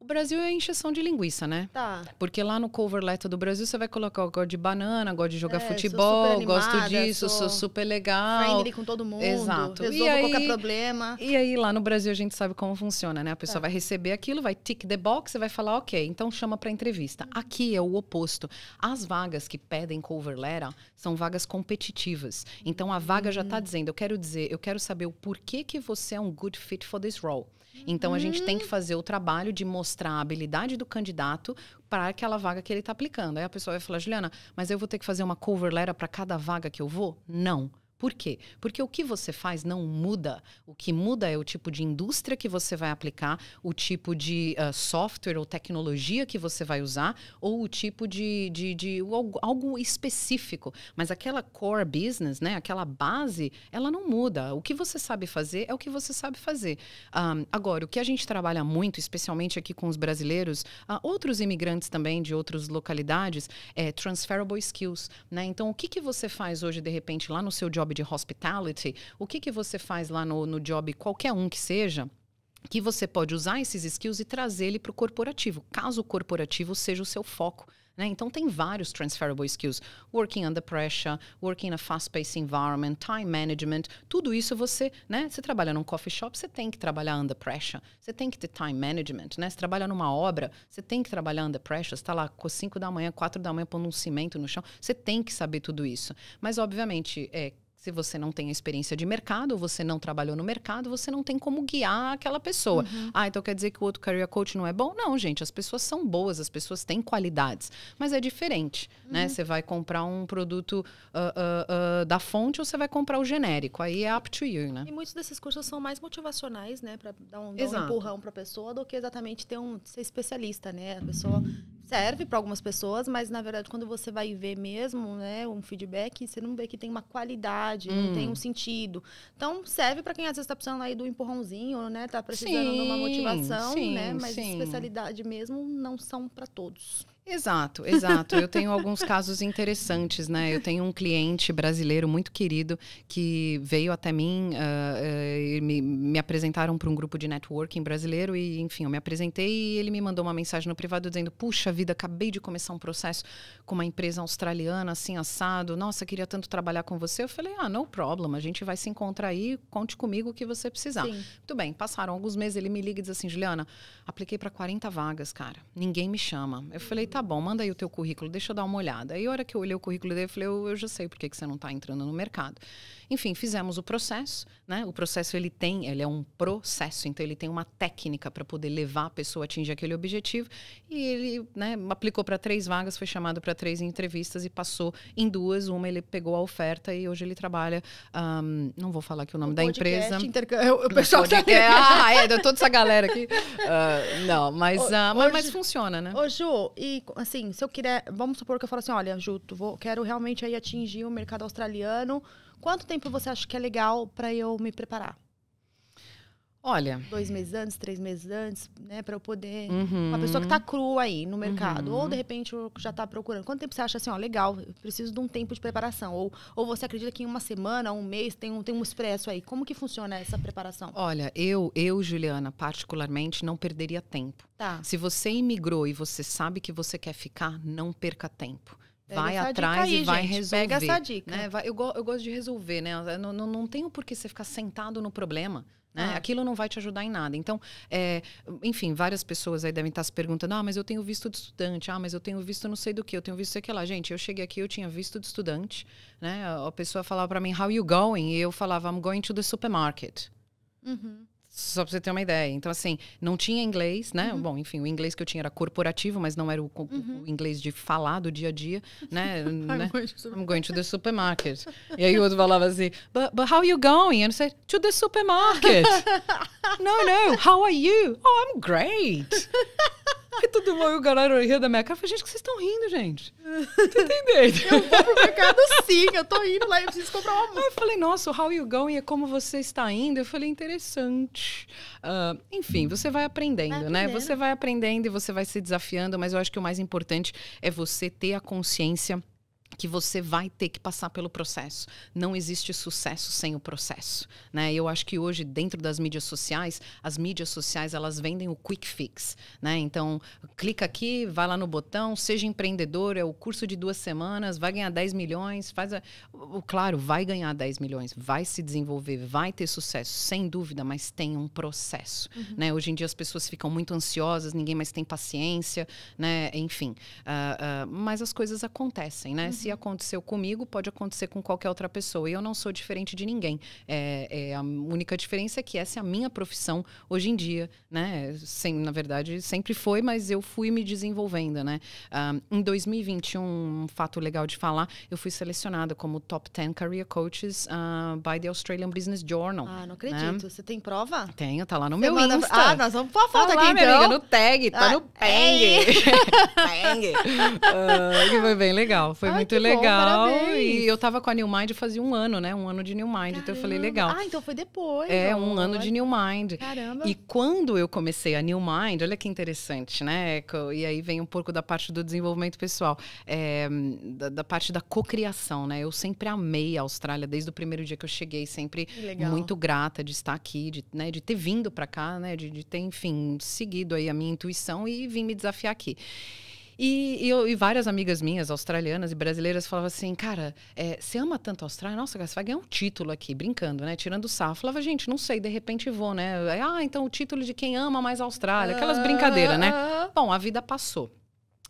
B: O Brasil é encheção de linguiça, né? Tá. Porque lá no cover letter do Brasil você vai colocar o gosto de banana, gosto de jogar é, futebol, animada, gosto disso, sou, sou, super legal. Friendly com
A: todo mundo. Exato. Resolvo e aí, qualquer
B: problema. E aí lá no Brasil a gente sabe como funciona, né? A pessoa tá. vai receber aquilo, vai tick the box e vai falar, ok, então chama para entrevista. Aqui é o oposto. As vagas que pedem cover letter são vagas competitivas. Então a vaga hum. já tá uhum. dizendo, eu quero dizer, eu quero saber o porquê que você é um good fit for this role. Então a gente tem que uhum. fazer o trabalho de mostrar a habilidade do candidato para aquela vaga que ele está aplicando. Aí a pessoa vai falar, Juliana, mas eu vou ter que fazer uma cover letter para cada vaga que eu vou? Não. Não. Por quê? Porque o que você faz não muda. O que muda é o tipo de indústria que você vai aplicar, o tipo de uh, software ou tecnologia que você vai usar, ou o tipo de, de, de, de algo específico. Mas aquela core business, né, aquela base, ela não muda. O que você sabe fazer é o que você sabe fazer. Um, ah, agora, o que a gente trabalha muito, especialmente aqui com os brasileiros, uh, outros imigrantes também de outras localidades, é transferable skills. Né? Então, o que, que você faz hoje, de repente, lá no seu job de hospitality, o que, que você faz lá no, no job, qualquer um que seja, que você pode usar esses skills e trazer ele para o corporativo, caso o corporativo seja o seu foco. Né? Então, tem vários transferable skills. Working under pressure, working in a fast-paced environment, time management. Tudo isso você, né? Você trabalha num coffee shop, você tem que trabalhar under pressure. Você tem que ter time management, né? Você trabalha numa obra, você tem que trabalhar under pressure. Você está lá com 5 da manhã, 4 da manhã, pondo um cimento no chão. Você tem que saber tudo isso. Mas, obviamente, é, se você não tem experiência de mercado, você não trabalhou no mercado, você não tem como guiar aquela pessoa. Uhum. Ah, então quer dizer que o outro career coach não é bom? Não, gente, as pessoas são boas, as pessoas têm qualidades, mas é diferente, né? uhum. né? Você vai comprar um produto uh, uh, uh, da fonte ou você vai comprar o genérico, aí é up to you, né? E
A: muitos desses cursos são mais motivacionais, né, para dar um, dar um empurrão para a pessoa do que exatamente ter um ser especialista, né? A pessoa serve para algumas pessoas, mas na verdade quando você vai ver mesmo, né, um feedback, você não vê que tem uma qualidade, hum. não tem um hum. sentido. Então serve para quem às vezes está precisando aí do empurrãozinho, né, tá precisando sim, de uma motivação, né, sim, né, mas sim. especialidade mesmo não são para todos. Exato,
B: exato. Eu tenho alguns casos interessantes, né? Eu tenho um cliente brasileiro muito querido que veio até mim, uh, uh, me, me, apresentaram para um grupo de networking brasileiro e, enfim, eu me apresentei e ele me mandou uma mensagem no privado dizendo: Puxa vida, acabei de começar um processo com uma empresa australiana, assim, assado. Nossa, queria tanto trabalhar com você. Eu falei: Ah, no problem, a gente vai se encontrar aí, conte comigo o que você precisar. Tudo bem, passaram alguns meses, ele me liga e diz assim: Juliana, apliquei para 40 vagas, cara, ninguém me chama. Eu falei: tá bom, manda aí o teu currículo, deixa eu dar uma olhada. Aí a hora que eu olhei o currículo dele, eu falei, eu, eu já sei por que, que você não está entrando no mercado. Enfim, fizemos o processo, né? O processo ele tem, ele é um processo, então ele tem uma técnica para poder levar a pessoa a atingir aquele objetivo. E ele, né, aplicou para três vagas, foi chamado para três entrevistas e passou em duas. Uma ele pegou a oferta e hoje ele trabalha. Um, não vou falar aqui o nome o da empresa. Interca...
A: É o, o pessoal que tá podcast... tá... Ah, é, toda essa galera aqui. Uh, não, mas, o, ah, mas, mas funciona, né? Ô, Ju, e assim, se eu quiser, vamos supor que eu falo assim, olha, Juto, vou, quero realmente aí atingir o mercado australiano. Quanto tempo você acha que é legal para eu me preparar? Olha. Dois meses antes, três meses antes, né? Para eu poder. Uhum. Uma pessoa que está crua aí no mercado. Uhum. Ou de repente já está procurando. Quanto tempo você acha assim, ó, legal, eu preciso de um tempo de preparação? Ou, ou você acredita que em uma semana, um mês, tem um, tem um expresso aí? Como que funciona essa preparação?
B: Olha, eu, eu, Juliana, particularmente, não perderia tempo. Tá. Se você imigrou e você sabe que você quer ficar, não perca tempo.
A: Pega vai atrás aí, e vai gente. resolver. Pega essa dica. Né?
B: eu, eu gosto de resolver, né? Eu não, não, não tenho por que você ficar sentado no problema. Né? Ah. Aquilo não vai te ajudar em nada. Então, é, enfim, várias pessoas aí devem estar se perguntando: ah, mas eu tenho visto de estudante, ah, mas eu tenho visto não sei do que, eu tenho visto sei que lá. Gente, eu cheguei aqui, eu tinha visto de estudante, né? A pessoa falava para mim: how you going? E eu falava: I'm going to the supermarket. Uhum. Só para você ter uma ideia. Então, assim, não tinha inglês, né? Uhum. Bom, enfim, o inglês que eu tinha era corporativo, mas não era o, uhum. o inglês de falar do dia a dia, né? I'm, né? Going I'm going to the supermarket. e aí o outro falava assim, but, but how are you going? And I said, to the supermarket. no, no, how are you? Oh, I'm great. Aí todo mundo, o galera ria da minha cara. Eu falei, gente, que vocês estão rindo, gente? Tô entendendo. Eu vou pro mercado sim, eu tô indo lá, eu preciso comprar uma Aí Eu falei, nossa, o How You Going é como você está indo. Eu falei, interessante. Uh, enfim, hum. você vai aprendendo, né? vai aprendendo, né? Você vai aprendendo e você vai se desafiando, mas eu acho que o mais importante é você ter a consciência que você vai ter que passar pelo processo. Não existe sucesso sem o processo, né? Eu acho que hoje dentro das mídias sociais, as mídias sociais elas vendem o quick fix, né? Então, clica aqui, vai lá no botão, seja empreendedor, é o curso de duas semanas, vai ganhar 10 milhões, faz a... claro, vai ganhar 10 milhões, vai se desenvolver, vai ter sucesso, sem dúvida, mas tem um processo, uhum. né? Hoje em dia as pessoas ficam muito ansiosas, ninguém mais tem paciência, né? Enfim, uh, uh, mas as coisas acontecem, né? Uhum se aconteceu comigo, pode acontecer com qualquer outra pessoa. E eu não sou diferente de ninguém. É, é, a única diferença é que essa é a minha profissão hoje em dia, né? Sem, na verdade, sempre foi, mas eu fui me desenvolvendo, né? Ah, um, em 2021, um fato legal de falar, eu fui selecionada como Top 10 Career Coaches uh, by the Australian Business Journal. Ah, não né? acredito. Né?
A: Você tem prova?
B: Tenho, tá lá no Você meu manda... Insta. Ah, nós
A: vamos pôr a tá foto tá aqui, lá, então. Amiga, no tag, tá ah, no pang.
B: pang. uh, que foi bem legal, foi ah, muito muito legal. Bom, e eu tava com a New Mind fazia um ano, né? Um ano de New Mind. Caramba. Então eu falei, legal. Ah,
A: então foi depois. É, amor. um ano de New
B: Mind. Caramba. E quando eu comecei a New Mind, olha que interessante, né? E aí vem um pouco da parte do desenvolvimento pessoal, é, da, da, parte da cocriação, né? Eu sempre amei a Austrália desde o primeiro dia que eu cheguei, sempre legal. muito grata de estar aqui, de, né, de ter vindo para cá, né? De, de ter, enfim, seguido aí a minha intuição e vim me desafiar aqui. E, e, eu, e, várias amigas minhas, australianas e brasileiras, falavam assim: cara, é, você ama tanto a Austrália? Nossa, você vai ganhar um título aqui, brincando, né? Tirando o sarro. Falava, gente, não sei, de repente vou, né? Ah, então o título de quem ama mais a Austrália. Aquelas brincadeiras, né? Ah, ah. Bom, a vida passou.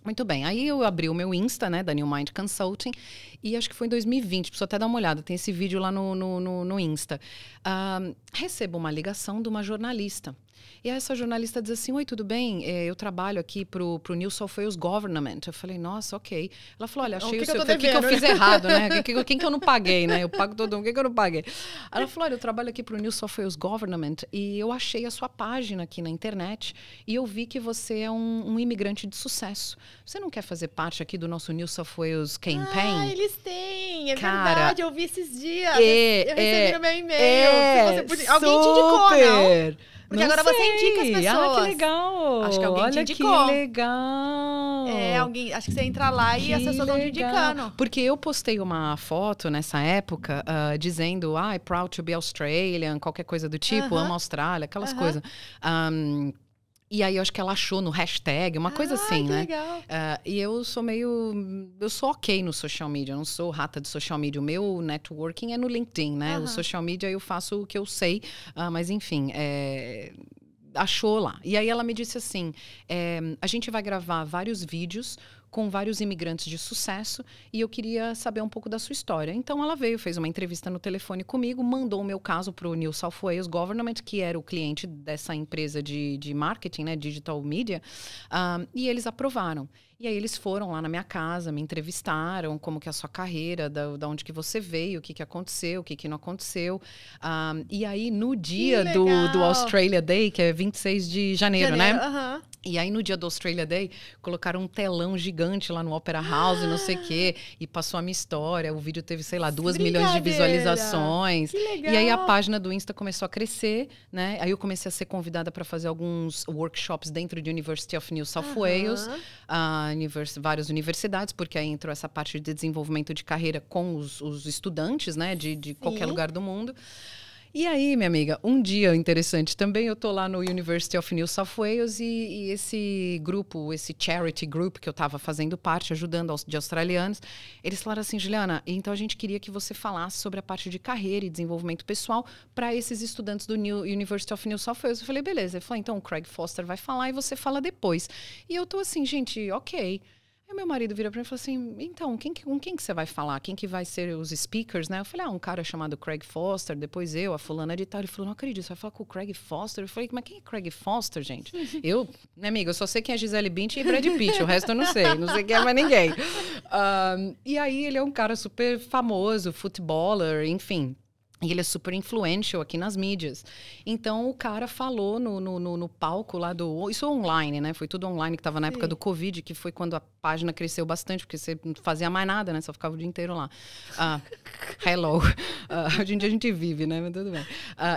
B: Muito bem, aí eu abri o meu Insta, né, da New Mind Consulting, e acho que foi em 2020, preciso até dar uma olhada, tem esse vídeo lá no, no, no, no Insta. Uh, recebo uma ligação de uma jornalista e aí essa jornalista diz assim: Oi, tudo bem? É, eu trabalho aqui pro, pro New South Wales Government. Eu falei, nossa, ok. Ela falou: olha, achei o, que o seu. Que eu, que, que eu fiz errado, né? que, quem que eu não paguei, né? Eu pago todo mundo, quem que eu não paguei? Ela falou: olha, eu trabalho aqui pro New South Wales Government e eu achei a sua página aqui na internet e eu vi que você é um, um imigrante de sucesso. Você não quer fazer parte aqui do nosso New South Wales Campaign? Ah, eles
A: têm, é Cara, verdade. Eu vi esses dias. É, eu recebi é, no meu e-mail. É, podia... Alguém te indicou, não? Porque não agora sei. você indica as pessoas. Ah, que legal! Acho que alguém Olha te indicou. que legal! É, alguém, acho que você entra lá e as pessoas estão te indicando.
B: Porque eu postei uma foto nessa época uh, dizendo, ah, I'm proud to be Australian, qualquer coisa do tipo, uh -huh. amo a Austrália, aquelas uh -huh. coisas. Um, e aí eu acho que ela achou no hashtag, uma ah, coisa assim, que né? Legal. Uh, e eu sou meio. Eu sou ok no social media, eu não sou rata de social media. O meu networking é no LinkedIn, né? Uhum. O social media eu faço o que eu sei, uh, mas enfim. É achou lá. E aí ela me disse assim: é, a gente vai gravar vários vídeos com vários imigrantes de sucesso e eu queria saber um pouco da sua história. Então ela veio, fez uma entrevista no telefone comigo, mandou o meu caso para o New South Wales Government, que era o cliente dessa empresa de, de marketing, né, digital media, um, ah, e eles aprovaram. E aí eles foram lá na minha casa, me entrevistaram, como que é a sua carreira, da, da onde que você veio, o que que aconteceu, o que que não aconteceu. Um, e aí no dia do, do Australia Day, que é 26 de janeiro, né? janeiro né? Uh -huh. E aí, no dia do Australia Day, colocaram um telão gigante lá no Opera House, ah! não sei o quê, ah! e passou a minha história. O vídeo teve, sei lá, duas milhões de visualizações. Que legal. E aí a página do Insta começou a crescer, né? Aí eu comecei a ser convidada para fazer alguns workshops dentro de University of New South uh -huh. Wales. Uh, univers, várias universidades, porque aí entrou essa parte de desenvolvimento de carreira com os, os estudantes, né? De, de qualquer Sim. lugar do mundo. E aí, minha amiga, um dia interessante também, eu tô lá no University of New South Wales e, e esse grupo, esse charity group que eu estava fazendo parte, ajudando aos, de australianos, eles falaram assim, Juliana, então a gente queria que você falasse sobre a parte de carreira e desenvolvimento pessoal para esses estudantes do New University of New South Wales. Eu falei, beleza. Ele falou, então o Craig Foster vai falar e você fala depois. E eu tô assim, gente, ok. Aí meu marido vira para mim e falou assim: então, quem que, com quem que você vai falar? Quem que vai ser os speakers, né? Eu falei: ah, um cara chamado Craig Foster, depois eu, a fulana de tal. Ele falou: não acredito, você vai falar com o Craig Foster? Eu falei: mas quem é Craig Foster, gente? eu, né, amiga, eu só sei quem é Gisele Bündchen e Brad Pitt, o resto eu não sei, não sei quem é mais ninguém. Um, e aí ele é um cara super famoso, futeboler, enfim. E ele é super influential aqui nas mídias. Então o cara falou no, no, no, no palco lá do. Isso online, né? Foi tudo online, que estava na Sim. época do Covid, que foi quando a página cresceu bastante, porque você não fazia mais nada, né? Só ficava o dia inteiro lá. Uh, hello. Uh, hoje em dia a gente vive, né? Mas tudo bem. Uh,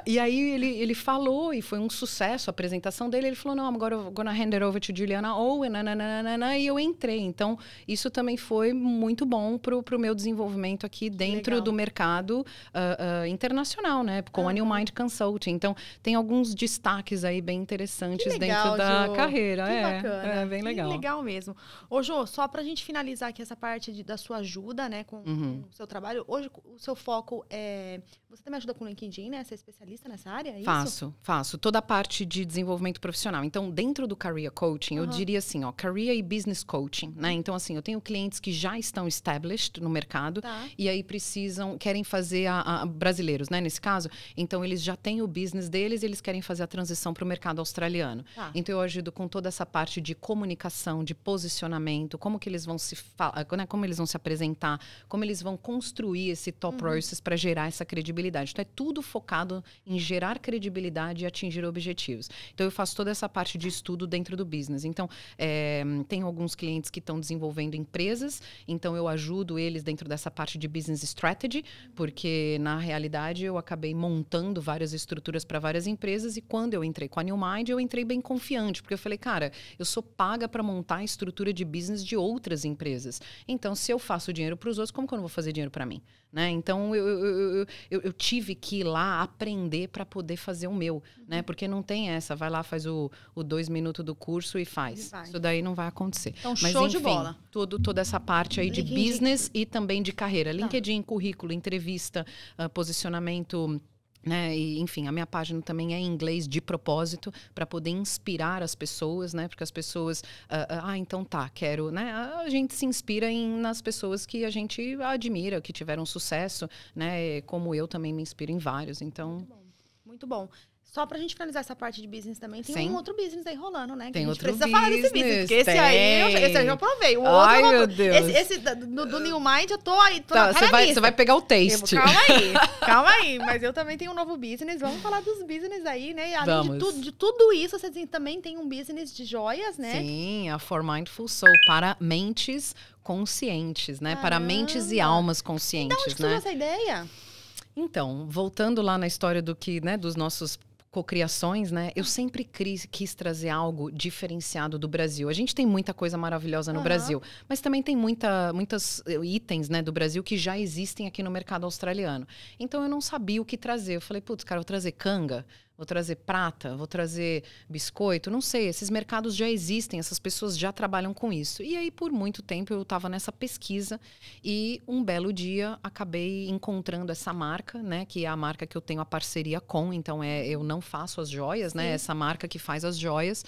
B: e aí ele, ele falou, e foi um sucesso a apresentação dele. Ele falou: não, agora eu vou hand it over to Juliana Owen, nananana, né, né, né, e eu entrei. Então isso também foi muito bom pro, pro meu desenvolvimento aqui dentro Legal. do mercado. Uh, internacional, né? Com ah. a New Mind Consulting. Então, tem alguns destaques aí bem interessantes legal, dentro da carreira. Que é, bacana. É bem legal. Que legal
A: mesmo. Ô, Jô, só para a gente finalizar aqui essa parte de, da sua ajuda, né? Com uhum. o seu trabalho. Hoje, o seu foco é você também ajuda com o LinkedIn, né? Você é especialista nessa área? É faço,
B: faço. Toda a parte de desenvolvimento profissional. Então, dentro do Career Coaching, uhum. eu diria assim, ó, Career e Business Coaching, né? Então, assim, eu tenho clientes que já estão established no mercado tá. e aí precisam, querem fazer a, a, brasileiros, né? Nesse caso, então eles já têm o business deles e eles querem fazer a transição para o mercado australiano. Tá. Então, eu ajudo com toda essa parte de comunicação, de posicionamento, como que eles vão se falar, né? como eles vão se apresentar, como eles vão construir esse top uhum. para gerar essa credibilidade credibilidade. Então, é tudo focado em gerar credibilidade e atingir objetivos. Então, eu faço toda essa parte de estudo dentro do business. Então, é, tem alguns clientes que estão desenvolvendo empresas, então eu ajudo eles dentro dessa parte de business strategy, porque na realidade eu acabei montando várias estruturas para várias empresas e quando eu entrei com a New Mind, eu entrei bem confiante, porque eu falei, cara, eu sou paga para montar a estrutura de business de outras empresas. Então, se eu faço dinheiro para os outros, como que eu não vou fazer dinheiro para mim? Né? Então, eu, eu, eu, eu tive que ir lá aprender para poder fazer o meu, né? uhum. né? Porque não tem essa, vai lá, faz o, o dois minutos do curso e faz. E Isso daí não vai acontecer. Então, Mas, show enfim, de bola. Todo, toda essa parte aí de business e também de carreira. Tá. LinkedIn, currículo, entrevista, uh, posicionamento né? E, enfim, a minha página também é em inglês de propósito para poder inspirar as pessoas, né? Porque as pessoas, ah, ah, ah então tá, quero, né? Ah, a gente se inspira em, nas pessoas que a gente admira, que tiveram sucesso, né? Como eu também me inspiro em vários, então. Muito bom.
A: Muito bom. Só pra gente finalizar essa parte de business também, tem Sim. um outro business aí rolando, né? Que tem a gente outro precisa business, falar desse business, porque esse aí, eu, esse aí eu provei. O outro Ai, meu Deus. Esse, esse do, do, New Mind, eu tô aí, tô tá, você vai, você vai pegar o taste. Eu, calma aí, calma aí. Mas eu também tenho um novo business, vamos falar dos business aí, né? E além vamos. De, tu, de tudo isso, você também tem um business de joias, né?
B: Sim, a For Mindful Soul, para mentes conscientes, né? Caramba. Para mentes e almas conscientes, então onde né? essa ideia? Então, voltando lá na história do que, né, dos nossos cocriações, né? Eu sempre quis, quis, trazer algo diferenciado do Brasil. A gente tem muita coisa maravilhosa no uhum. Brasil, mas também tem muita, muitos eh, itens, né, do Brasil que já existem aqui no mercado australiano. Então eu não sabia o que trazer. Eu falei, putz, cara, eu vou trazer canga vou trazer prata, vou trazer biscoito, não sei. Esses mercados já existem, essas pessoas já trabalham com isso. E aí, por muito tempo, eu estava nessa pesquisa e um belo dia acabei encontrando essa marca, né? Que é a marca que eu tenho a parceria com. Então, é, eu não faço as joias, né? Essa marca que faz as joias.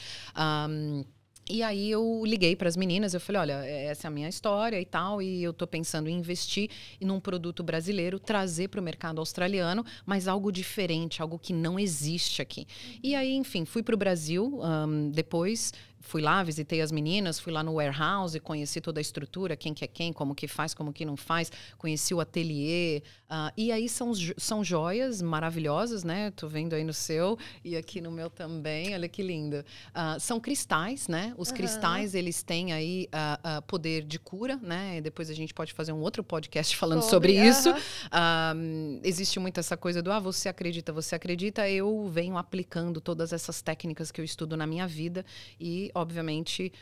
B: Um, e aí eu liguei para as meninas, eu falei, olha, é, essa é a minha história e tal, e eu estou pensando em investir em um produto brasileiro, trazer para o mercado australiano, mas algo diferente, algo que não existe aqui. E aí, enfim, fui para o Brasil um, depois, fui lá, visitei as meninas, fui lá no warehouse, conheci toda a estrutura, quem que é quem, como que faz, como que não faz, conheci o ateliê. Uh, e aí são, são joias maravilhosas, né? Tô vendo aí no seu e aqui no meu também, olha que lindo. Uh, são cristais, né? Os uhum. cristais, eles têm aí uh, poder de cura, né? E depois a gente pode fazer um outro podcast falando sobre, sobre isso. Uhum. existe muito essa coisa do, ah, você acredita, você acredita. Eu venho aplicando todas essas técnicas que eu estudo na minha vida e obviamente,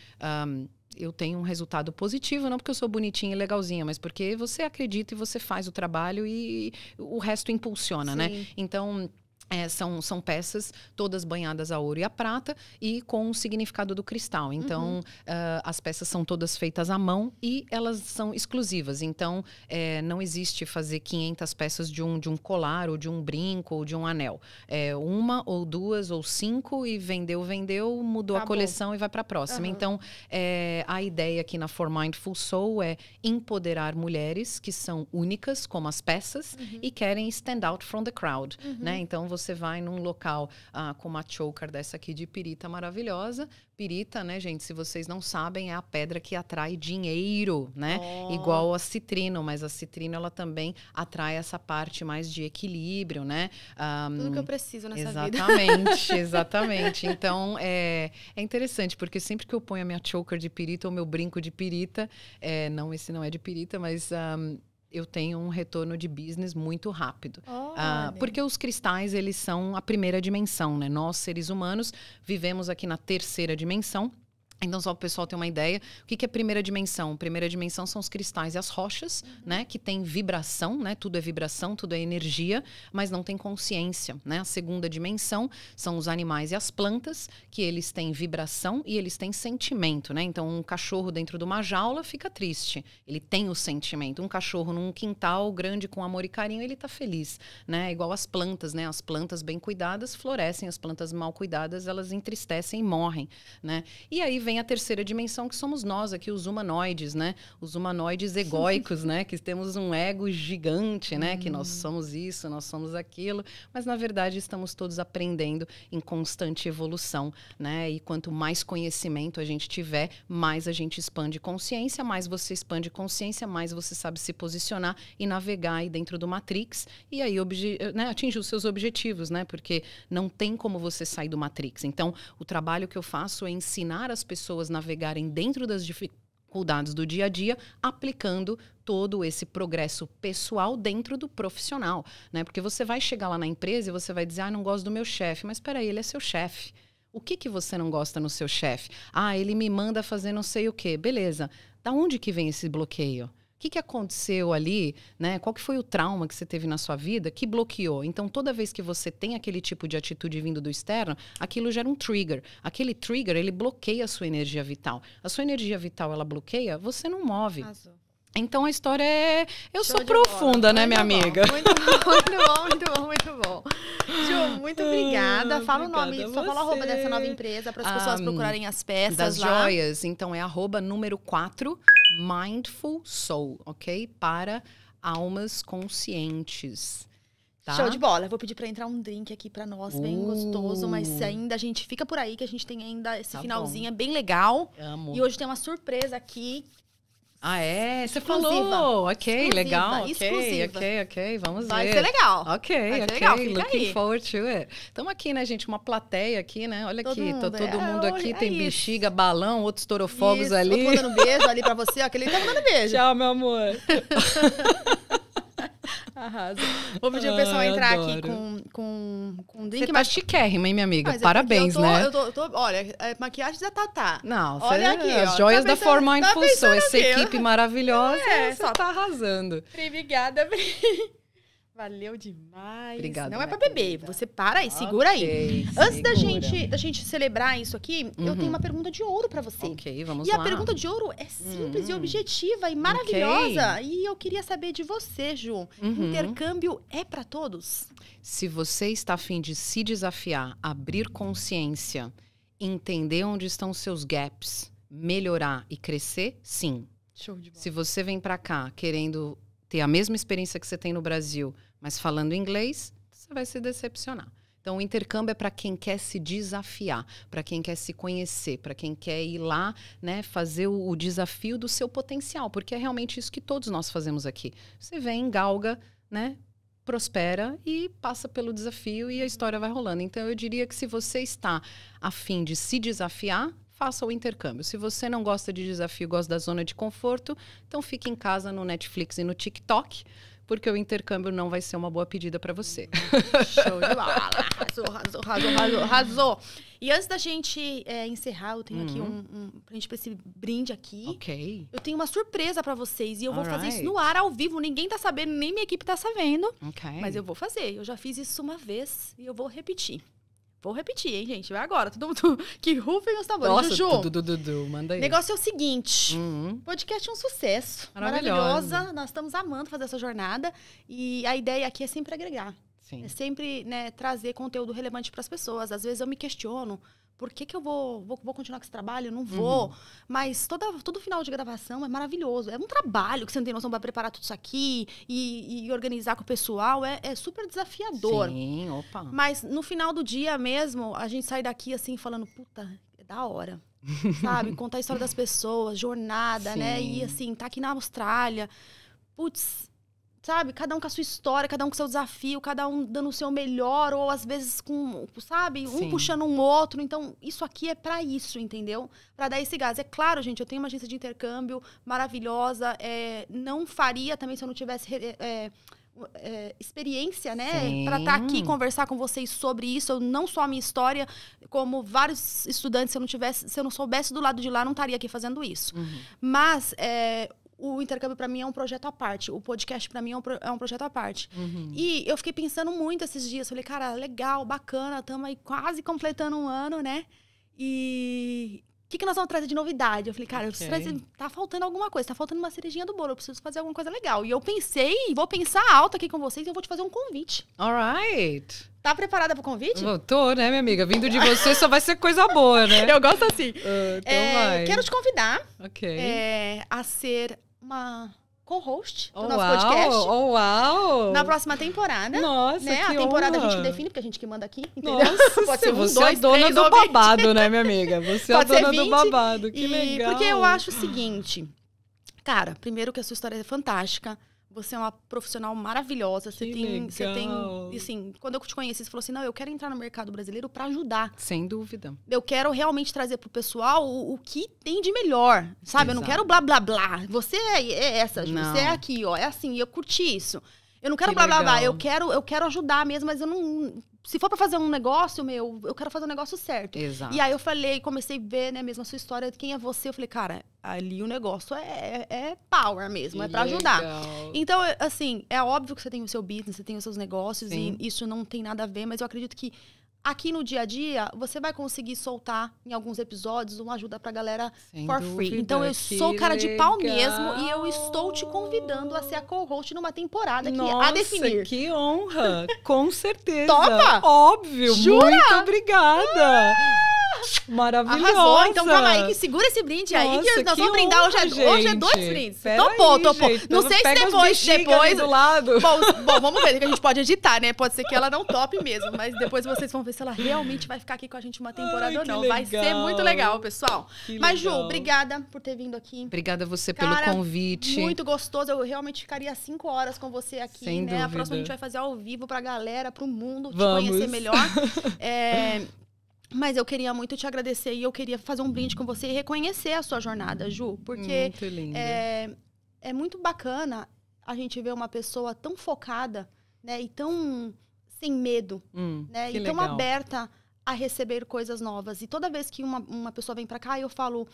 B: um, eu tenho um resultado positivo, não porque eu sou bonitinha e legalzinha, mas porque você acredita e você faz o trabalho e o resto impulsiona, né? Sim. né? Então é, são, são peças todas banhadas a ouro e a prata e com o significado do cristal. Então, uhum. uh, as peças são todas feitas à mão e elas são exclusivas. Então, é, não existe fazer 500 peças de um, de um colar ou de um brinco ou de um anel. É uma ou duas ou cinco e vendeu, vendeu, mudou a coleção e vai para a próxima. Uhum. Então, é, a ideia aqui na For Mindful Soul é empoderar mulheres que são únicas como as peças uhum. e querem stand out from the crowd. Uhum. Né? Então, você você vai num local ah, como a Choker dessa aqui de Pirita maravilhosa. Pirita, né, gente, se vocês não sabem, é a pedra que atrai dinheiro, né? Oh. Igual a citrino, mas a citrino ela também atrai essa parte mais de equilíbrio, né? Um, Tudo que eu preciso nessa exatamente, vida. Exatamente, exatamente. Então, é, é interessante, porque sempre que eu ponho a minha choker de pirita ou meu brinco de pirita, é, não, esse não é de pirita, mas um, eu tenho um retorno de business muito rápido. Oh, ah, porque os cristais, eles são a primeira dimensão, né? Nós, seres humanos, vivemos aqui na terceira dimensão. Então, só para o pessoal ter uma ideia, o que, que é primeira dimensão? Primeira dimensão são os cristais e as rochas, uhum. né? Que tem vibração, né? Tudo é vibração, tudo é energia, mas não tem consciência, né? A segunda dimensão são os animais e as plantas, que eles têm vibração e eles têm sentimento, né? Então, um cachorro dentro de uma jaula fica triste, ele tem o sentimento. Um cachorro num quintal grande com amor e carinho, ele está feliz, né? É igual as plantas, né? As plantas bem cuidadas florescem, as plantas mal cuidadas, elas entristecem e morrem, né? E aí vem a terceira dimensão, que somos nós aqui, os humanoides, né? Os humanoides egóicos, né? Que temos um ego gigante, né? Hum. Que nós hum. somos isso, nós somos aquilo. Mas, na verdade, estamos todos aprendendo em constante evolução, né? E quanto mais conhecimento a gente tiver, mais a gente expande consciência, mais você expande consciência, mais você sabe se posicionar e navegar aí dentro do Matrix e aí né, atingir os seus objetivos, né? Porque não tem como você sair do Matrix. Então, o trabalho que eu faço é ensinar as pessoas pessoas navegarem dentro das dificuldades do dia a dia, aplicando todo esse progresso pessoal dentro do profissional, né? Porque você vai chegar lá na empresa e você vai dizer: "Ah, não gosto do meu chefe". Mas espera ele é seu chefe. O que, que você não gosta no seu chefe? Ah, ele me manda fazer não sei o quê. Beleza. Da onde que vem esse bloqueio? que, que aconteceu ali, né? Qual que foi o trauma que você teve na sua vida que bloqueou? Então, toda vez que você tem aquele tipo de atitude vindo do externo, aquilo gera um trigger. Aquele trigger, ele bloqueia a sua energia vital. A sua energia vital, ela bloqueia, você não move. Azul. Então a história é. Eu Show sou profunda, bola. né, muito minha bom. amiga? Muito bom,
A: muito bom, muito bom, muito bom. Ju, muito obrigada. Fala obrigada o nome, só fala arroba dessa nova empresa para as pessoas ah, procurarem as peças. Das lá.
B: joias. Então é arroba número 4, Mindful Soul, ok? Para
A: almas conscientes. Tá? Show de bola. vou pedir para entrar um drink aqui para nós, uh, bem gostoso, mas ainda a gente fica por aí que a gente tem ainda esse tá finalzinho bom. É bem legal. Amo. E hoje tem uma surpresa aqui
B: ah, é? Você Exclusiva. falou. Ok, Exclusiva. legal. Ok, Exclusiva. ok, ok. Vamos Vai ver. Vai ser legal. Ok, Vai ok. Legal. Looking aí. forward to it. Estamos aqui, né, gente? Uma plateia aqui, né? Olha todo aqui. Tá mundo, todo é, mundo é, aqui. É tem isso. bexiga, balão, outros torofogos isso. ali. Eu tô mandando beijo ali
A: pra você. aquele tá mandando beijo. Tchau,
B: meu amor.
A: Arrasa. Vou pedir o pessoal entrar adoro. aqui com, com, com
B: drink. Você tá mas... tá chiquérrima, hein, minha amiga? Mas é Parabéns, é eu tô, né? Eu tô,
A: eu tô, olha, a é, maquiagem da Tatá. Não, olha aqui, as ó, tá joias tá da Forma em tá Essa equipe
B: maravilhosa, é, você só... tá
A: arrasando. Obrigada, Pri. Valeu demais. Obrigada. Não é né, para beber. Você para aí, segura okay, aí. Antes Da, gente, da gente celebrar isso aqui, uhum. eu tenho uhum. uma pergunta de ouro para você. Ok, vamos e lá. E a pergunta de ouro é simples uhum. e hum. objetiva e maravilhosa. Okay. E eu queria saber de você, Ju. Uhum. Intercâmbio é para todos?
B: Se você está afim de se desafiar, abrir consciência, entender onde estão seus gaps, melhorar e crescer, sim. Show de bola. Se você vem para cá querendo ter a mesma experiência que você tem no Brasil, mas falando inglês, você vai se decepcionar. Então, o intercâmbio é para quem quer se desafiar, para quem quer se conhecer, para quem quer ir lá, né, fazer o, o, desafio do seu potencial, porque é realmente isso que todos nós fazemos aqui. Você vem, galga, né, prospera e passa pelo desafio e a história vai rolando. Então, eu diria que se você está afim de se desafiar, faça o intercâmbio. Se você não gosta de desafio, gosta da zona de conforto, então fique em casa no Netflix e no TikTok, porque o intercâmbio não vai ser uma boa pedida para você.
A: Show de bola! Arrasou, arrasou, arrasou, arrasou, E antes da gente é, encerrar, eu tenho aqui hum. um, um pra gente esse brinde aqui.
B: Ok.
A: Eu tenho uma surpresa para vocês e eu vou All fazer right. isso no ar, ao vivo. Ninguém tá sabendo, nem minha equipe tá sabendo. Ok. Mas eu vou fazer. Eu já fiz isso uma vez e eu vou repetir. Vou repetir, hein, gente? Vai agora. Todo mundo que rufem os tambores. Nossa, Juju, du, du, du, manda aí. negócio é o seguinte. Uhum. Podcast é um sucesso. Maravilhosa. Maravilhosa. Nós estamos amando fazer essa jornada. E a ideia aqui é sempre agregar. Sim. É sempre né, trazer conteúdo relevante para as pessoas. Às vezes eu me questiono por que, que eu vou, vou, vou continuar com esse trabalho? Eu não vou. Uhum. Mas toda, todo final de gravação é maravilhoso. É um trabalho que você não tem noção para preparar tudo isso aqui e, e, organizar com o pessoal. É, é super desafiador. Sim, opa. Mas no final do dia mesmo, a gente sai daqui assim falando, puta, é da hora. Sabe? Contar a história das pessoas, jornada, Sim. né? E assim, tá aqui na Austrália. Putz, sabe? Cada um com a sua história, cada um com o seu desafio, cada um dando o seu melhor, ou às vezes com, sabe? Um Sim. puxando um outro. Então, isso aqui é para isso, entendeu? Para dar esse gás. É claro, gente, eu tenho uma agência de intercâmbio maravilhosa. É, não faria também se eu não tivesse. É, é, é, experiência, né? Para estar tá aqui conversar com vocês sobre isso, não só a minha história, como vários estudantes, se eu não tivesse, se eu não soubesse do lado de lá, não estaria aqui fazendo isso. Uhum. Mas é, o intercâmbio para mim é um projeto à parte, o podcast para mim é um, pro, é um, projeto à parte. Uhum. E eu fiquei pensando muito esses dias, falei, cara, legal, bacana, estamos aí quase completando um ano, né? E o que, que nós vamos trazer de novidade? Eu falei, cara, okay. eu trazer, tá faltando alguma coisa, tá faltando uma cerejinha do bolo, eu preciso fazer alguma coisa legal. E eu pensei, vou pensar alto aqui com vocês e eu vou te fazer um convite.
B: All right.
A: Tá preparada pro convite? Eu
B: tô, né, minha amiga? Vindo de você só vai ser coisa boa, né? Eu gosto assim. Uh, então é, vai. Quero te
A: convidar. Ok. É, a ser uma co-host do oh, nosso uau, podcast. Oh, uau! Na próxima temporada. Né? Nossa, né? que A temporada honra. a gente define, porque a gente que manda aqui, entendeu? Nossa, Pode ser um, você é dois, é dona três, do ouvinte. babado, né, minha amiga? Você é Pode é dona 20, do babado, que e... legal. Porque eu acho o seguinte, cara, primeiro que a sua história é fantástica, você é uma profissional maravilhosa. Você que tem, legal. você tem, assim, quando eu te conheci, você falou assim: "Não, eu quero entrar no mercado brasileiro para ajudar". Sem dúvida. Eu quero realmente trazer pro pessoal o, o que tem de melhor, sabe? Exato. Eu não quero blá blá blá. Você é, é, essa, não. você é aqui, ó, é assim, eu curti isso. Eu não quero que blá legal. blá blá, eu quero eu quero ajudar mesmo, mas eu não se for para fazer um negócio, meu, eu quero fazer um negócio certo. Exato. E aí eu falei, comecei a ver, né, mesmo a sua história, quem é você. Eu falei, cara, ali o negócio é, é, é power mesmo, é para ajudar. Então, assim, é óbvio que você tem o seu business, você tem os seus negócios, Sim. e isso não tem nada a ver, mas eu acredito que aqui no dia a dia, você vai conseguir soltar em alguns episódios uma ajuda pra galera Sem for dúvida, free. Então eu sou cara de pau mesmo e eu estou te convidando a ser a co-host numa temporada que é Nossa, a definir. nossa que honra! Com certeza. Topa? Óbvio. Jura? Muito obrigada. Ah! Maravilhosa. Arrasou. Então calma aí, que segura esse brinde Nossa, aí que nós vamos brindar hoje. Gente. hoje é dois brindes. Pera topou, aí, topou. Gente, não sei se depois. depois do lado. Bom, bom, vamos ver que a gente pode editar, né? Pode ser que ela não tope mesmo, mas depois vocês vão ver se ela realmente vai ficar aqui com a gente uma temporada Ai, ou não. Vai ser muito legal, pessoal. mas, Ju, obrigada por ter vindo aqui. Obrigada a você Cara, pelo convite. Muito gostoso. Eu realmente ficaria cinco horas com você aqui, Sem né? Dúvida. A próxima a gente vai fazer ao vivo pra galera, pro mundo, vamos. te conhecer melhor. É, mas eu queria muito te agradecer e eu queria fazer um brinde com você e reconhecer a sua jornada, Ju, porque é, é muito bacana a gente ver uma pessoa tão focada, né, e tão sem medo, hum, né, e tão legal. aberta a receber coisas novas. E toda vez que uma, uma pessoa vem para cá, eu falo,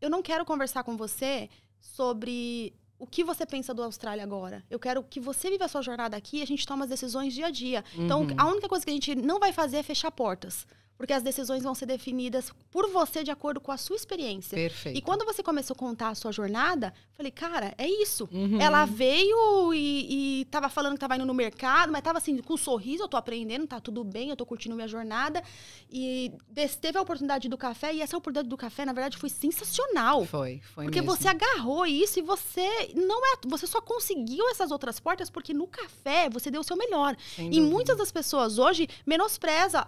A: eu não quero conversar com você sobre o que você pensa do Austrália agora? Eu quero que você viva a sua jornada aqui e a gente toma as decisões dia a dia. Então, uhum. Então, a única coisa que a gente não vai fazer é fechar portas porque as decisões vão ser definidas por você de acordo com a sua experiência. Perfeito. E quando você começou a contar a sua jornada, falei, cara, é isso. Uhum. Ela veio e, estava falando que estava indo no mercado, mas estava assim, com um sorriso, eu estou aprendendo, tá tudo bem, eu estou curtindo minha jornada. E teve a oportunidade do café, e essa oportunidade do café, na verdade, foi sensacional. Foi, foi Porque mesmo. você agarrou isso e você não é. Você só conseguiu essas outras portas porque no café você deu o seu melhor. Sem e dúvida. muitas das pessoas hoje menospreza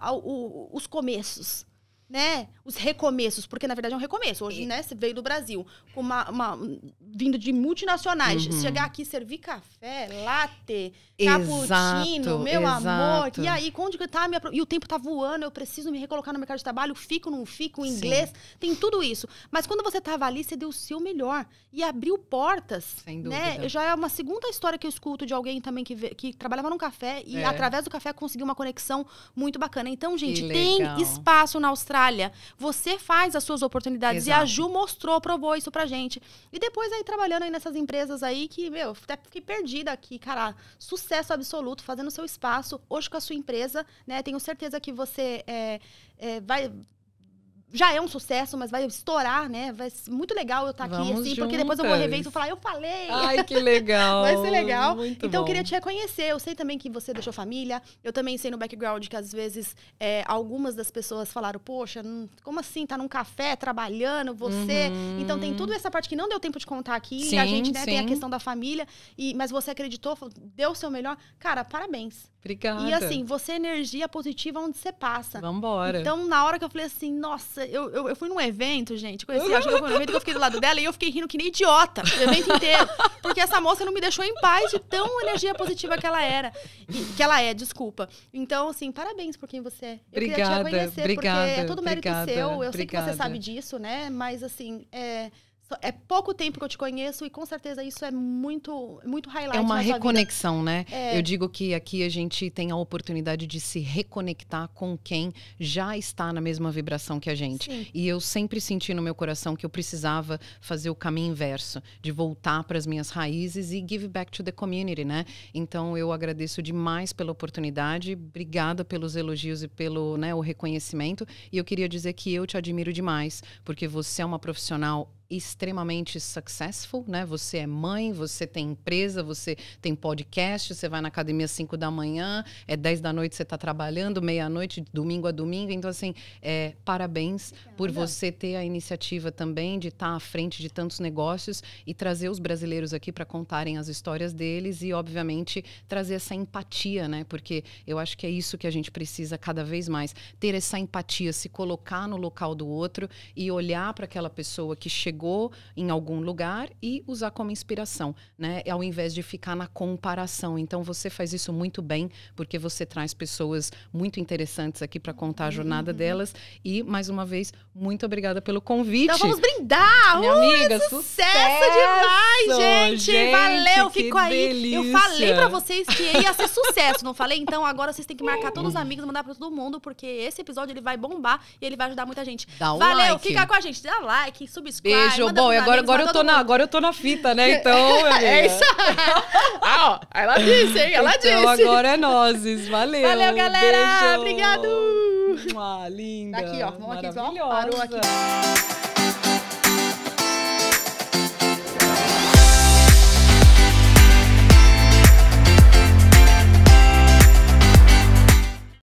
A: os começos né, os recomeços, porque na verdade é um recomeço. Hoje, né, você veio do Brasil, com uma, uma vindo de multinacionais, uhum. chegar aqui servir café, latte, exato, cappuccino, meu exato. amor. E aí, onde que tá a minha e o tempo tá voando, eu preciso me recolocar no mercado de trabalho, fico não fico, inglês, Sim. tem tudo isso. Mas quando você tava ali, você deu o seu melhor e abriu portas, Sem né? dúvida. né? Já é uma segunda história que eu escuto de alguém também que que trabalhava num café e é. através do café conseguiu uma conexão muito bacana. Então, gente, tem espaço na Austrália batalha. Você faz as suas oportunidades. Exato. E a Ju mostrou, provou isso pra gente. E depois aí trabalhando aí nessas empresas aí que, meu, até fiquei perdida aqui, cara. Sucesso absoluto, fazendo seu espaço. Hoje com a sua empresa, né? Tenho certeza que você é, é vai já é um sucesso, mas vai estourar, né? Vai ser muito legal eu estar tá aqui, assim, juntas. porque depois eu vou rever isso vou falar, eu falei! Ai, que legal! vai ser legal. Muito então, bom. eu queria te reconhecer. Eu sei também que você deixou família. Eu também sei no background que, às vezes, é, algumas das pessoas falaram, poxa, como assim? Tá num café, trabalhando, você... Uhum. Então, tem tudo essa parte que não deu tempo de contar aqui. Sim, a gente, né, sim. tem a questão da família. E, mas você acreditou, deu o seu melhor. Cara, parabéns. Obrigada. E assim, você é energia positiva onde você passa. Vambora. Então, na hora que eu falei assim, nossa, eu, eu, eu fui num evento, gente, conheci a Ju, eu fui num evento que eu fiquei do lado dela e eu fiquei rindo que nem idiota o evento inteiro. Porque essa moça não me deixou em paz de tão energia positiva que ela era. que ela é, desculpa. Então, assim, parabéns por quem você é. Eu obrigada, queria te reconhecer, obrigada, porque é todo mérito obrigada, seu. Eu obrigada. sei que você sabe disso, né? Mas assim, é é pouco tempo que eu te conheço e com certeza isso é muito, muito highlight. É uma reconexão,
B: vida. né? É... Eu digo que aqui a gente tem a oportunidade de se reconectar com quem já está na mesma vibração que a gente. Sim. E eu sempre senti no meu coração que eu precisava fazer o caminho inverso, de voltar para as minhas raízes e give back to the community, né? Então eu agradeço demais pela oportunidade, obrigada pelos elogios e pelo né, o reconhecimento. E eu queria dizer que eu te admiro demais, porque você é uma profissional extremamente successful, né? Você é mãe, você tem empresa, você tem podcast, você vai na academia às 5 da manhã, é 10 da noite você está trabalhando, meia-noite, domingo a domingo. Então, assim, é, parabéns Obrigada. por você ter a iniciativa também de estar tá à frente de tantos negócios e trazer os brasileiros aqui para contarem as histórias deles e, obviamente, trazer essa empatia, né? Porque eu acho que é isso que a gente precisa cada vez mais, ter essa empatia, se colocar no local do outro e olhar para aquela pessoa que chegou chegou em algum lugar e usar como inspiração, né? Ao invés de ficar na comparação. Então você faz isso muito bem, porque você traz pessoas muito interessantes aqui para contar a uhum. jornada uhum. delas. E mais uma vez, muito obrigada pelo convite. Então vamos brindar! Minha uh, sucesso, sucesso demais, gente! gente Valeu, fico aí. Delícia. Eu falei para vocês
A: que ia ser sucesso, não falei? Então agora vocês têm que marcar todos os uhum. amigos, mandar para todo mundo, porque esse episódio ele vai bombar e ele vai ajudar muita gente. Dá um Valeu, like. fica com a gente, dá like, subscribe, Viajou. Ai, Bom, e agora, agora, eu tô na,
B: agora eu tô na fita, né? É então. é isso.
A: ah, ó. Ela disse, hein? Ela então, disse. agora é nozes.
B: Valeu. Valeu, galera. Beijo. Obrigado.
A: Uma linda. Tá aqui, ó. Vamos aqui, ó. Parou aqui.